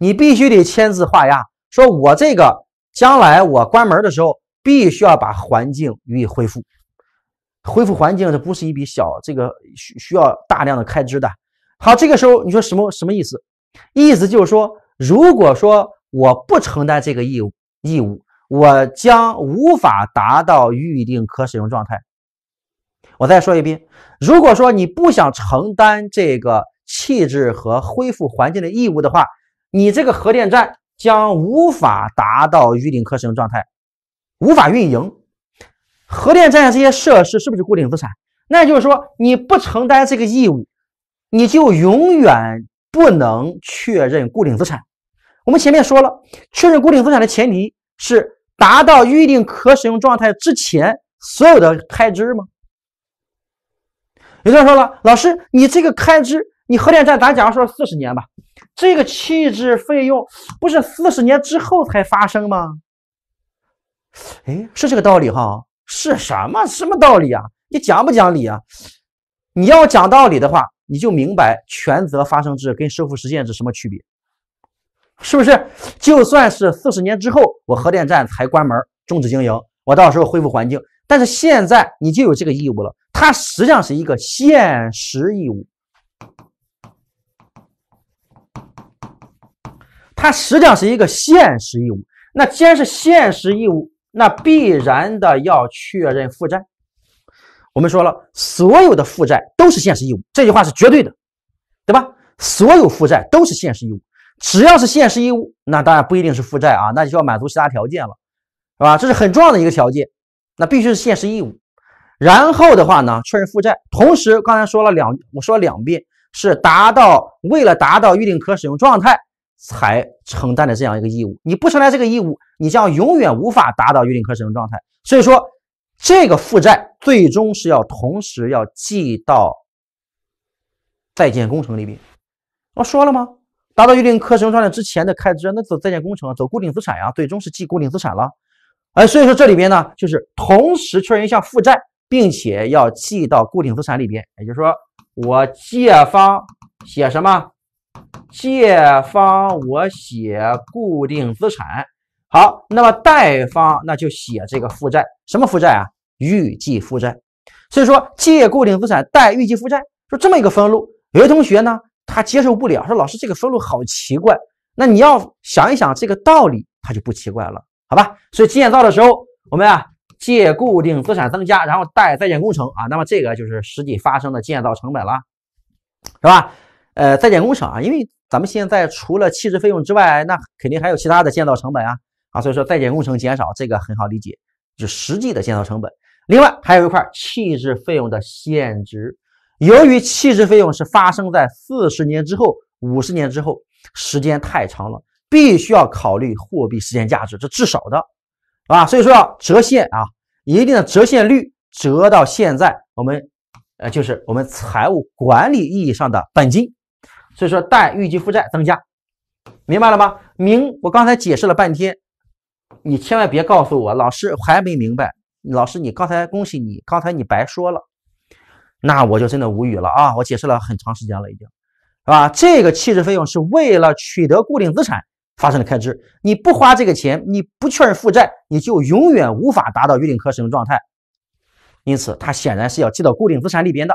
你必须得签字画押，说我这个将来我关门的时候，必须要把环境予以恢复，恢复环境这不是一笔小，这个需需要大量的开支的。好，这个时候你说什么什么意思？意思就是说，如果说我不承担这个义务。义务，我将无法达到预定可使用状态。我再说一遍，如果说你不想承担这个弃置和恢复环境的义务的话，你这个核电站将无法达到预定可使用状态，无法运营。核电站这些设施是不是固定资产？那就是说，你不承担这个义务，你就永远不能确认固定资产。我们前面说了，确认固定资产的前提是达到预定可使用状态之前所有的开支吗？有人说了，老师，你这个开支，你核电站咱假如说四十年吧，这个弃置费用不是四十年之后才发生吗？哎，是这个道理哈？是什么什么道理啊？你讲不讲理啊？你要讲道理的话，你就明白权责发生制跟收付实现制什么区别。是不是？就算是四十年之后，我核电站才关门终止经营，我到时候恢复环境。但是现在你就有这个义务了。它实际上是一个现实义务，它实际上是一个现实义务。那既然是现实义务，那必然的要确认负债。我们说了，所有的负债都是现实义务，这句话是绝对的，对吧？所有负债都是现实义务。只要是现实义务，那当然不一定是负债啊，那就需要满足其他条件了，是吧？这是很重要的一个条件，那必须是现实义务。然后的话呢，确认负债，同时刚才说了两，我说了两遍，是达到为了达到预定可使用状态才承担的这样一个义务。你不承担这个义务，你将永远无法达到预定可使用状态。所以说，这个负债最终是要同时要记到在建工程里边。我说了吗？达到预定可使用状态之前的开支，那走在建工程啊，走固定资产呀，最终是记固定资产了。哎，所以说这里边呢，就是同时确认一项负债，并且要记到固定资产里边。也就是说，我借方写什么？借方我写固定资产。好，那么贷方那就写这个负债，什么负债啊？预计负债。所以说借固定资产，贷预计负债，就这么一个分录。有的同学呢，他接受不了，说老师这个分录好奇怪。那你要想一想这个道理，他就不奇怪了，好吧？所以建造的时候，我们啊借固定资产增加，然后贷在建工程啊，那么这个就是实际发生的建造成本了，是吧？呃，在建工程啊，因为咱们现在除了弃置费用之外，那肯定还有其他的建造成本啊啊，所以说在建工程减少这个很好理解，就实际的建造成本。另外还有一块弃置费用的限值。由于弃置费用是发生在四十年之后、五十年之后，时间太长了，必须要考虑货币时间价值，这至少的，啊，所以说要折现啊，一定的折现率折到现在，我们，呃，就是我们财务管理意义上的本金，所以说贷预计负债增加，明白了吗？明，我刚才解释了半天，你千万别告诉我老师还没明白，老师你刚才恭喜你，刚才你白说了。那我就真的无语了啊！我解释了很长时间了，已经，是吧？这个弃置费用是为了取得固定资产发生的开支，你不花这个钱，你不确认负债，你就永远无法达到预定可使用状态，因此它显然是要记到固定资产里边的，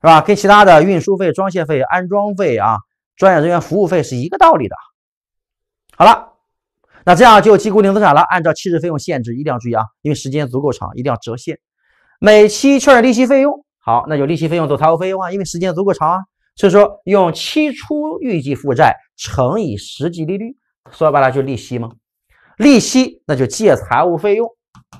是吧？跟其他的运输费、装卸费、安装费啊、专业人员服务费是一个道理的。好了，那这样就记固定资产了。按照弃置费用限制，一定要注意啊，因为时间足够长，一定要折现，每期确认利息费用。好，那就利息费用做财务费用啊，因为时间足够长啊，所以说用期初预计负债乘以实际利率，说白了就利息嘛。利息那就借财务费用，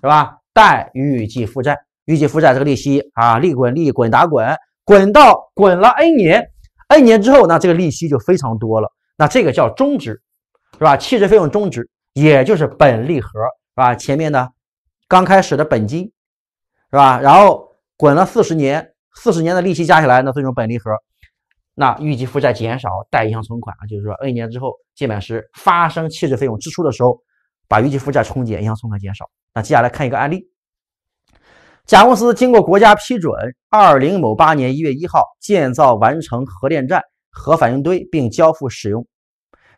是吧？贷预计负债，预计负债这个利息啊，利滚利滚打滚，滚到滚了 n 年，n 年之后那这个利息就非常多了，那这个叫终值，是吧？期值费用终值，也就是本利和，是吧？前面呢，刚开始的本金，是吧？然后。滚了四十年，四十年的利息加起来，那最终本利和，那预计负债减少，贷银行存款啊，就是说 N 年之后借满时发生弃置费用支出的时候，把预计负债冲减，银行存款减少。那接下来看一个案例，甲公司经过国家批准，二零某八年一月一号建造完成核电站核反应堆并交付使用，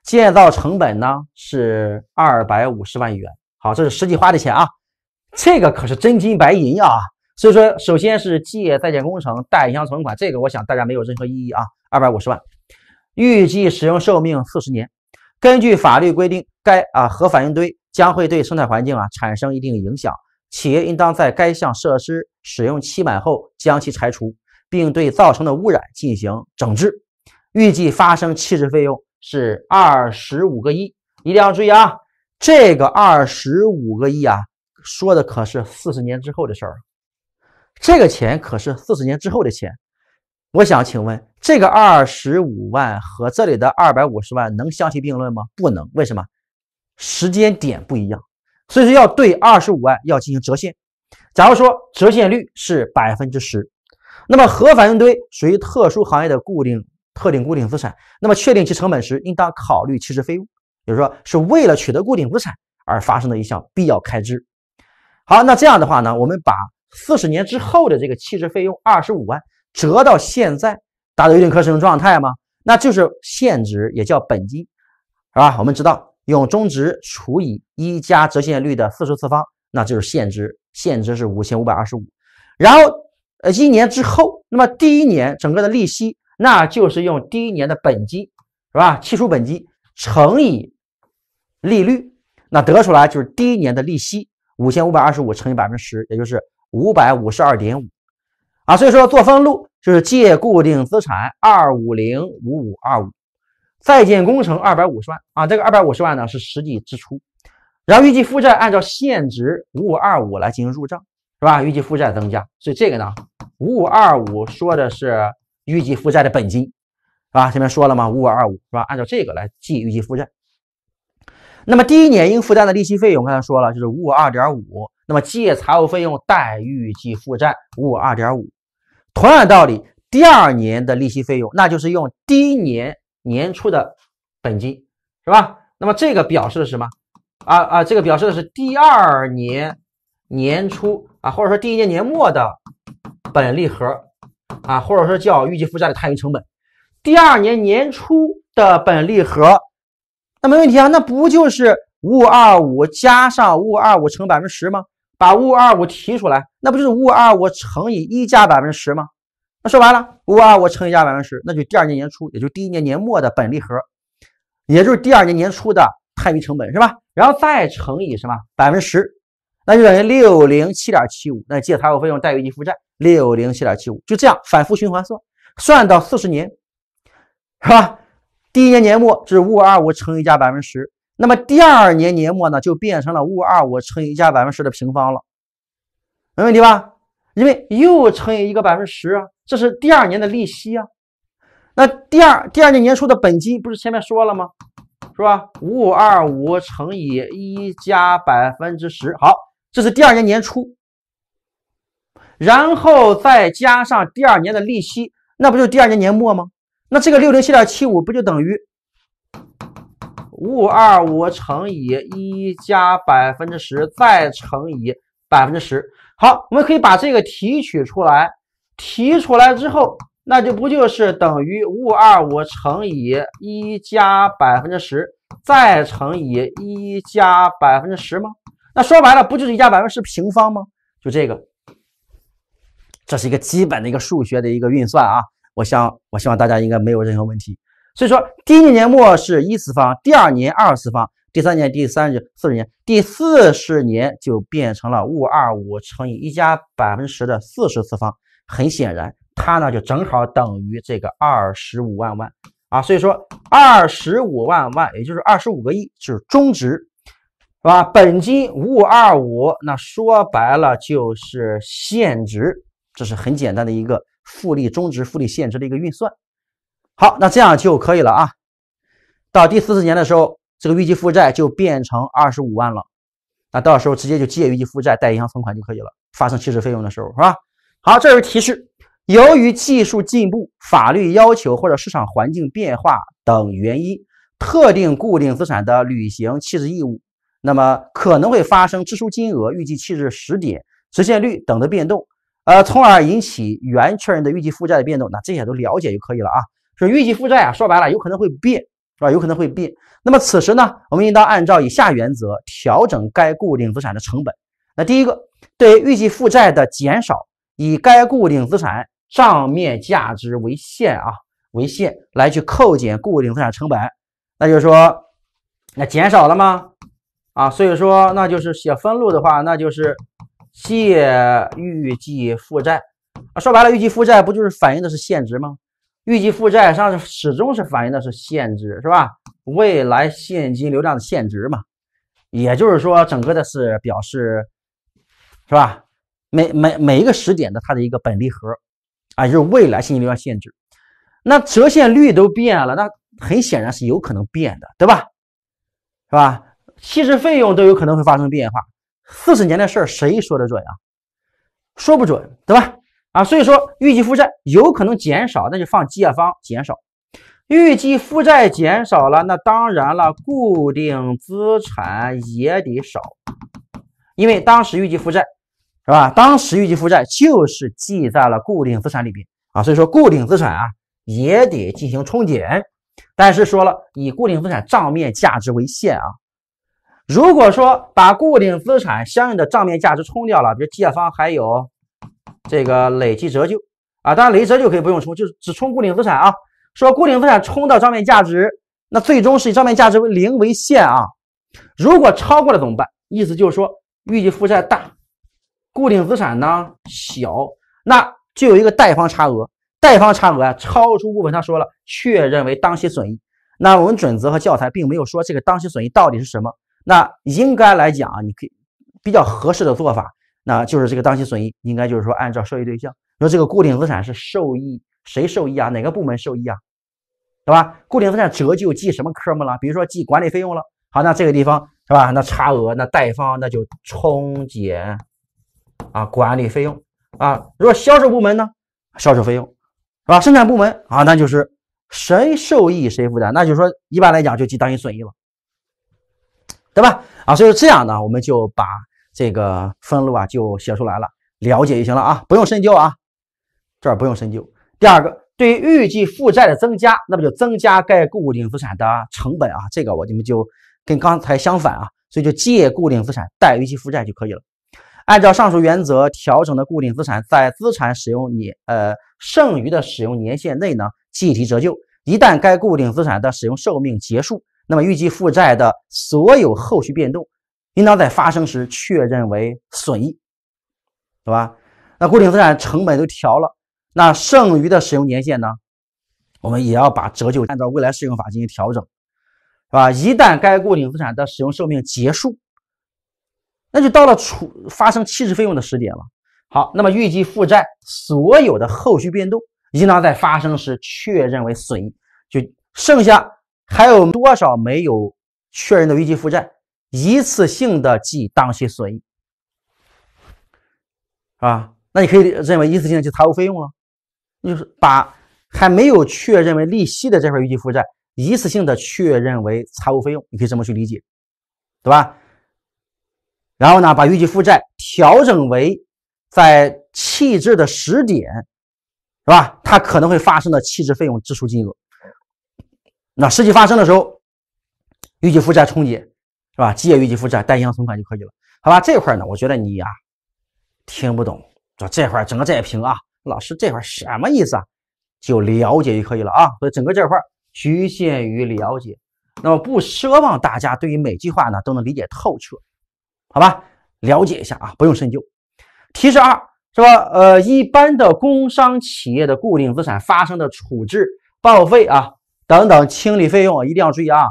建造成本呢是二百五十万元。好，这是实际花的钱啊，这个可是真金白银啊。所以说，首先是借在建工程、代银行存款，这个我想大家没有任何异议啊。二百五十万，预计使用寿命四十年。根据法律规定，该啊核反应堆将会对生态环境啊产生一定影响，企业应当在该项设施使用期满后将其拆除，并对造成的污染进行整治。预计发生弃置费用是二十五个亿，一定要注意啊！这个二十五个亿啊，说的可是四十年之后的事儿。这个钱可是四十年之后的钱，我想请问，这个二十五万和这里的二百五十万能相提并论吗？不能，为什么？时间点不一样，所以说要对二十五万要进行折现。假如说折现率是百分之十，那么核反应堆属于特殊行业的固定特定固定资产，那么确定其成本时，应当考虑其实费用，也就是说是为了取得固定资产而发生的一项必要开支。好，那这样的话呢，我们把。四十年之后的这个期值费用二十五万折到现在达到一定可使用状态吗？那就是现值也叫本金，是吧？我们知道用终值除以一加折现率的四十次方，那就是现值，现值是五千五百二十五。然后，呃，一年之后，那么第一年整个的利息，那就是用第一年的本金，是吧？期初本金乘以利率，那得出来就是第一年的利息五千五百二十五乘以百分之十，也就是。五百五十二点五，啊，所以说做分录就是借固定资产二五零五五二五，在建工程二百五十万啊，这个二百五十万呢是实际支出，然后预计负债按照现值五五二五来进行入账，是吧？预计负债增加，所以这个呢五五二五说的是预计负债的本金，是吧？前面说了嘛，五五二五是吧？按照这个来计预计负债。那么第一年应负担的利息费用，刚才说了就是五五二点五。那么借财务费用贷预计负债五二点五，同样道理，第二年的利息费用那就是用第一年年初的本金是吧？那么这个表示的什么？啊啊，这个表示的是第二年年初啊，或者说第一年年末的本利和啊，或者说叫预计负债的摊余成本。第二年年初的本利和，那没问题啊，那不就是五五二五加上五五二五乘百分之十吗？把五五二五提出来，那不就是五五二五乘以一加百分之十吗？那说白了，五五二五乘以加百分之十，那就第二年年初，也就第一年年末的本利和，也就是第二年年初的摊余成本，是吧？然后再乘以什么百分之十，那就等于六零七点七五，那借财务费用，贷预计负债六零七点七五，就这样反复循环算，算到四十年，是吧？第一年年末是五五二五乘以加百分之十。那么第二年年末呢，就变成了五五二五乘以一加百分之十的平方了，没问题吧？因为又乘以一个百分之十，这是第二年的利息啊。那第二第二年年初的本金不是前面说了吗？是吧？五五二五乘以一加百分之十，好，这是第二年年初，然后再加上第二年的利息，那不就第二年年末吗？那这个六零七点七五不就等于？五五二五乘以一加百分之十，再乘以百分之十。好，我们可以把这个提取出来，提出来之后，那就不就是等于五五二五乘以一加百分之十，再乘以一加百分之十吗？那说白了，不就是一加百分之十平方吗？就这个，这是一个基本的一个数学的一个运算啊。我想，我希望大家应该没有任何问题。所以说，第一年末是一次方，第二年二次方，第三年第三十、四十年，第四十年就变成了五五二五乘以一加百分之十的四十次方。很显然，它呢就正好等于这个二十五万万啊。所以说，二十五万万也就是二十五个亿，就是终值，是吧？本金五五二五，那说白了就是现值。这是很简单的一个复利终值、复利现值的一个运算。好，那这样就可以了啊。到第四十年的时候，这个预计负债就变成二十五万了。那到时候直接就借预计负债，贷银行存款就可以了。发生起始费用的时候，是吧？好，这是提示。由于技术进步、法律要求或者市场环境变化等原因，特定固定资产的履行弃置义务，那么可能会发生支出金额、预计弃置时点、实现率等的变动，呃，从而引起原确认的预计负债的变动。那这些都了解就可以了啊。说预计负债啊，说白了有可能会变，是吧？有可能会变。那么此时呢，我们应当按照以下原则调整该固定资产的成本。那第一个，对预计负债的减少，以该固定资产账面价值为限啊，为限来去扣减固定资产成本。那就是说，那减少了吗？啊，所以说那就是写分录的话，那就是借预计负债啊。说白了，预计负债不就是反映的是现值吗？预计负债，上始终是反映的是现值，是吧？未来现金流量的现值嘛，也就是说，整个的是表示，是吧？每每每一个时点的它的一个本利和，啊，就是未来现金流量现值。那折现率都变了，那很显然是有可能变的，对吧？是吧？其实费用都有可能会发生变化。四十年的事儿，谁说得准啊？说不准，对吧？啊，所以说预计负债有可能减少，那就放借方减少。预计负债减少了，那当然了，固定资产也得少，因为当时预计负债是吧？当时预计负债就是记在了固定资产里边啊，所以说固定资产啊也得进行冲减。但是说了，以固定资产账面价值为限啊。如果说把固定资产相应的账面价值冲掉了，比如借方还有。这个累计折旧啊，当然累折旧可以不用充，就是只充固定资产啊。说固定资产充到账面价值，那最终是以账面价值为零为限啊。如果超过了怎么办？意思就是说预计负债大，固定资产呢小，那就有一个贷方差额。贷方差额啊超出部分，他说了确认为当期损益。那我们准则和教材并没有说这个当期损益到底是什么。那应该来讲，啊，你可以比较合适的做法。那就是这个当期损益，应该就是说按照受益对象，说这个固定资产是受益，谁受益啊？哪个部门受益啊？对吧？固定资产折旧记什么科目了？比如说记管理费用了。好，那这个地方是吧？那差额那贷方那就冲减啊管理费用啊。如果销售部门呢，销售费用是吧？生产部门啊，那就是谁受益谁负担。那就是说一般来讲就记当期损益了，对吧？啊，所以说这样呢，我们就把。这个分录啊，就写出来了，了解就行了啊，不用深究啊，这儿不用深究。第二个，对于预计负债的增加，那么就增加该固定资产的成本啊，这个我你们就跟刚才相反啊，所以就借固定资产，贷预计负债就可以了。按照上述原则调整的固定资产，在资产使用年呃剩余的使用年限内呢，计提折旧。一旦该固定资产的使用寿命结束，那么预计负债的所有后续变动。应当在发生时确认为损益，是吧？那固定资产成本都调了，那剩余的使用年限呢？我们也要把折旧按照未来适用法进行调整，是吧？一旦该固定资产的使用寿命结束，那就到了处发生弃置费用的时点了。好，那么预计负债所有的后续变动应当在发生时确认为损益，就剩下还有多少没有确认的预计负债？一次性的记当期损，益，啊，那你可以认为一次性的记财务费用了，就是把还没有确认为利息的这份预计负债一次性的确认为财务费用，你可以这么去理解，对吧？然后呢，把预计负债调整为在弃置的时点，是吧？它可能会发生的弃置费用支出金额。那实际发生的时候，预计负债冲减。是吧？借预计负债，单项存款就可以了。好吧，这块呢，我觉得你呀听不懂，说这块整个债屏啊，老师这块什么意思啊？就了解就可以了啊。所以整个这块局限于了解，那么不奢望大家对于每句话呢都能理解透彻，好吧？了解一下啊，不用深究。提示二是吧，呃，一般的工商企业的固定资产发生的处置、报废啊等等清理费用一定要注意啊。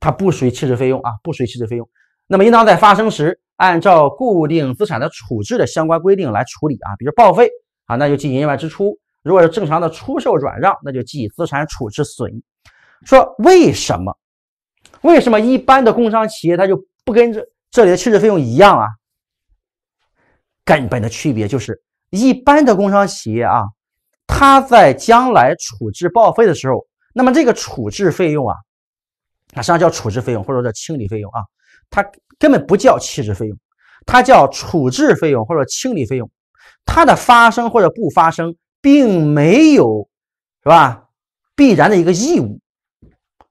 它不属于弃置费用啊，不属于弃置费用，那么应当在发生时按照固定资产的处置的相关规定来处理啊，比如报废啊，那就记营业外支出；如果是正常的出售、转让，那就记资产处置损。说为什么？为什么一般的工商企业它就不跟这这里的弃置费用一样啊？根本的区别就是一般的工商企业啊，它在将来处置报废的时候，那么这个处置费用啊。它实际上叫处置费用，或者叫清理费用啊，它根本不叫弃置费用，它叫处置费用或者清理费用，它的发生或者不发生，并没有是吧必然的一个义务，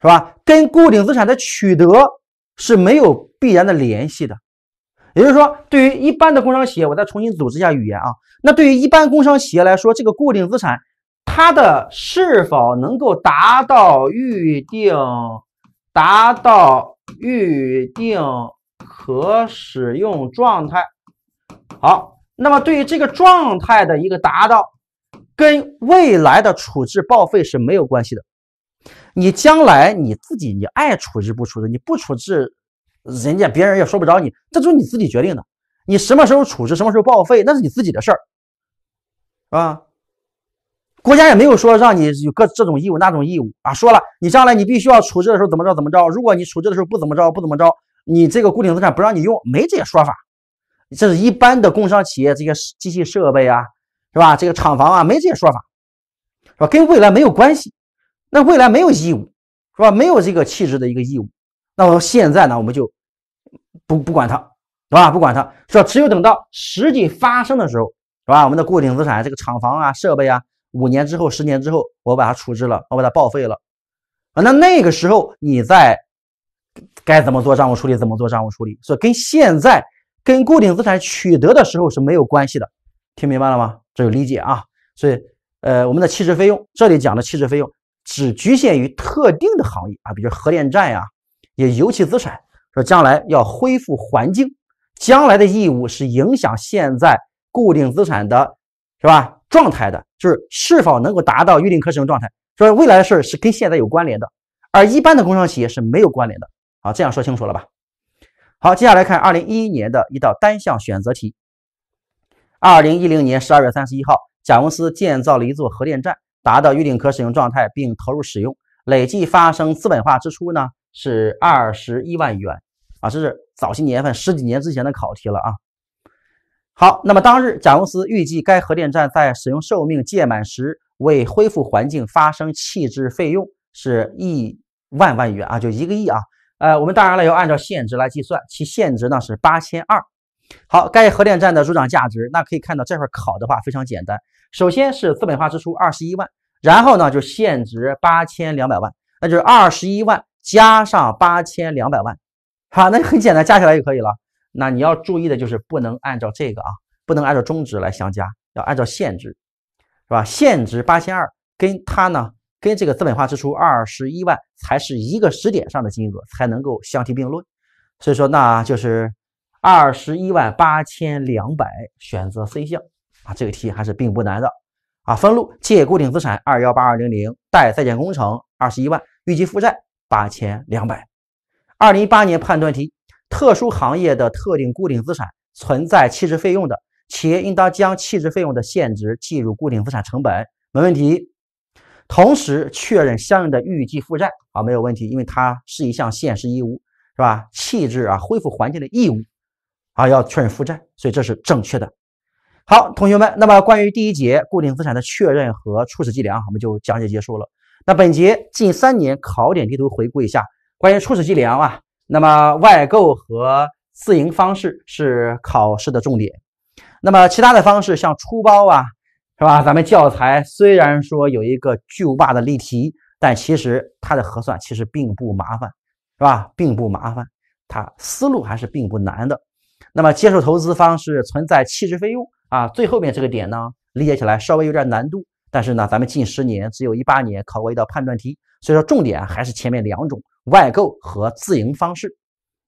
是吧？跟固定资产的取得是没有必然的联系的。也就是说，对于一般的工商企业，我再重新组织一下语言啊，那对于一般工商企业来说，这个固定资产它的是否能够达到预定达到预定可使用状态，好，那么对于这个状态的一个达到，跟未来的处置报废是没有关系的。你将来你自己你爱处置不处置，你不处置，人家别人也说不着你，这就是你自己决定的。你什么时候处置，什么时候报废，那是你自己的事儿，啊。国家也没有说让你有各这种义务那种义务啊，说了你将来你必须要处置的时候怎么着怎么着，如果你处置的时候不怎么着不怎么着，你这个固定资产不让你用，没这些说法。这是一般的工商企业这些机器设备啊，是吧？这个厂房啊，没这些说法，是吧？跟未来没有关系，那未来没有义务，是吧？没有这个气质的一个义务，那我们现在呢，我们就不不管它，是吧？不管它，说只有等到实际发生的时候，是吧？我们的固定资产这个厂房啊，设备啊。五年之后，十年之后，我把它处置了，我把它报废了，啊，那那个时候你在该怎么做账务处理？怎么做账务处理？所以跟现在跟固定资产取得的时候是没有关系的，听明白了吗？这就理解啊。所以，呃，我们的弃置费用这里讲的弃置费用只局限于特定的行业啊，比如核电站呀，也油气资产，说将来要恢复环境，将来的义务是影响现在固定资产的，是吧？状态的就是是否能够达到预定可使用状态，所以未来的事是跟现在有关联的，而一般的工商企业是没有关联的好，这样说清楚了吧？好，接下来看二零一一年的一道单项选择题。二零一零年十二月三十一号，甲公司建造了一座核电站，达到预定可使用状态并投入使用，累计发生资本化支出呢是二十一万元啊，这是早些年份十几年之前的考题了啊。好，那么当日甲公司预计该核电站在使用寿命届满时，为恢复环境发生弃置费用是一万万元啊，就一个亿啊。呃，我们当然了要按照现值来计算，其现值呢是八千二。好，该核电站的入账价值，那可以看到这块考的话非常简单。首先是资本化支出二十一万，然后呢就现值八千两百万，那就是二十一万加上八千两百万，好，那很简单，加起来就可以了。那你要注意的就是不能按照这个啊，不能按照中值来相加，要按照现值，是吧？现值八千二，跟它呢，跟这个资本化支出二十一万才是一个时点上的金额才能够相提并论，所以说那就是二十一万八千两百，选择 C 项啊，这个题还是并不难的啊。分录借固定资产二幺八二零零，贷在建工程二十一万，预计负债八千两百。二零一八年判断题。特殊行业的特定固定资产存在弃置费用的，企业应当将弃置费用的现值计入固定资产成本，没问题。同时确认相应的预计负债啊，没有问题，因为它是一项现实义务，是吧？弃置啊，恢复环境的义务啊，要确认负债，所以这是正确的。好，同学们，那么关于第一节固定资产的确认和初始计量，我们就讲解结束了。那本节近三年考点地图回顾一下，关于初始计量啊。那么外购和自营方式是考试的重点，那么其他的方式像出包啊，是吧？咱们教材虽然说有一个巨无霸的例题，但其实它的核算其实并不麻烦，是吧？并不麻烦，它思路还是并不难的。那么接受投资方式存在弃置费用啊，最后面这个点呢，理解起来稍微有点难度，但是呢，咱们近十年只有一八年考过一道判断题，所以说重点还是前面两种。外购和自营方式，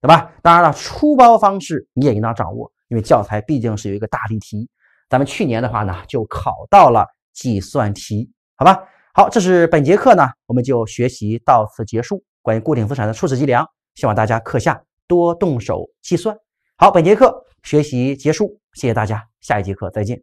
对吧？当然了，出包方式你也应当掌握，因为教材毕竟是有一个大例题。咱们去年的话呢，就考到了计算题，好吧？好，这是本节课呢，我们就学习到此结束。关于固定资产的初始计量，希望大家课下多动手计算。好，本节课学习结束，谢谢大家，下一节课再见。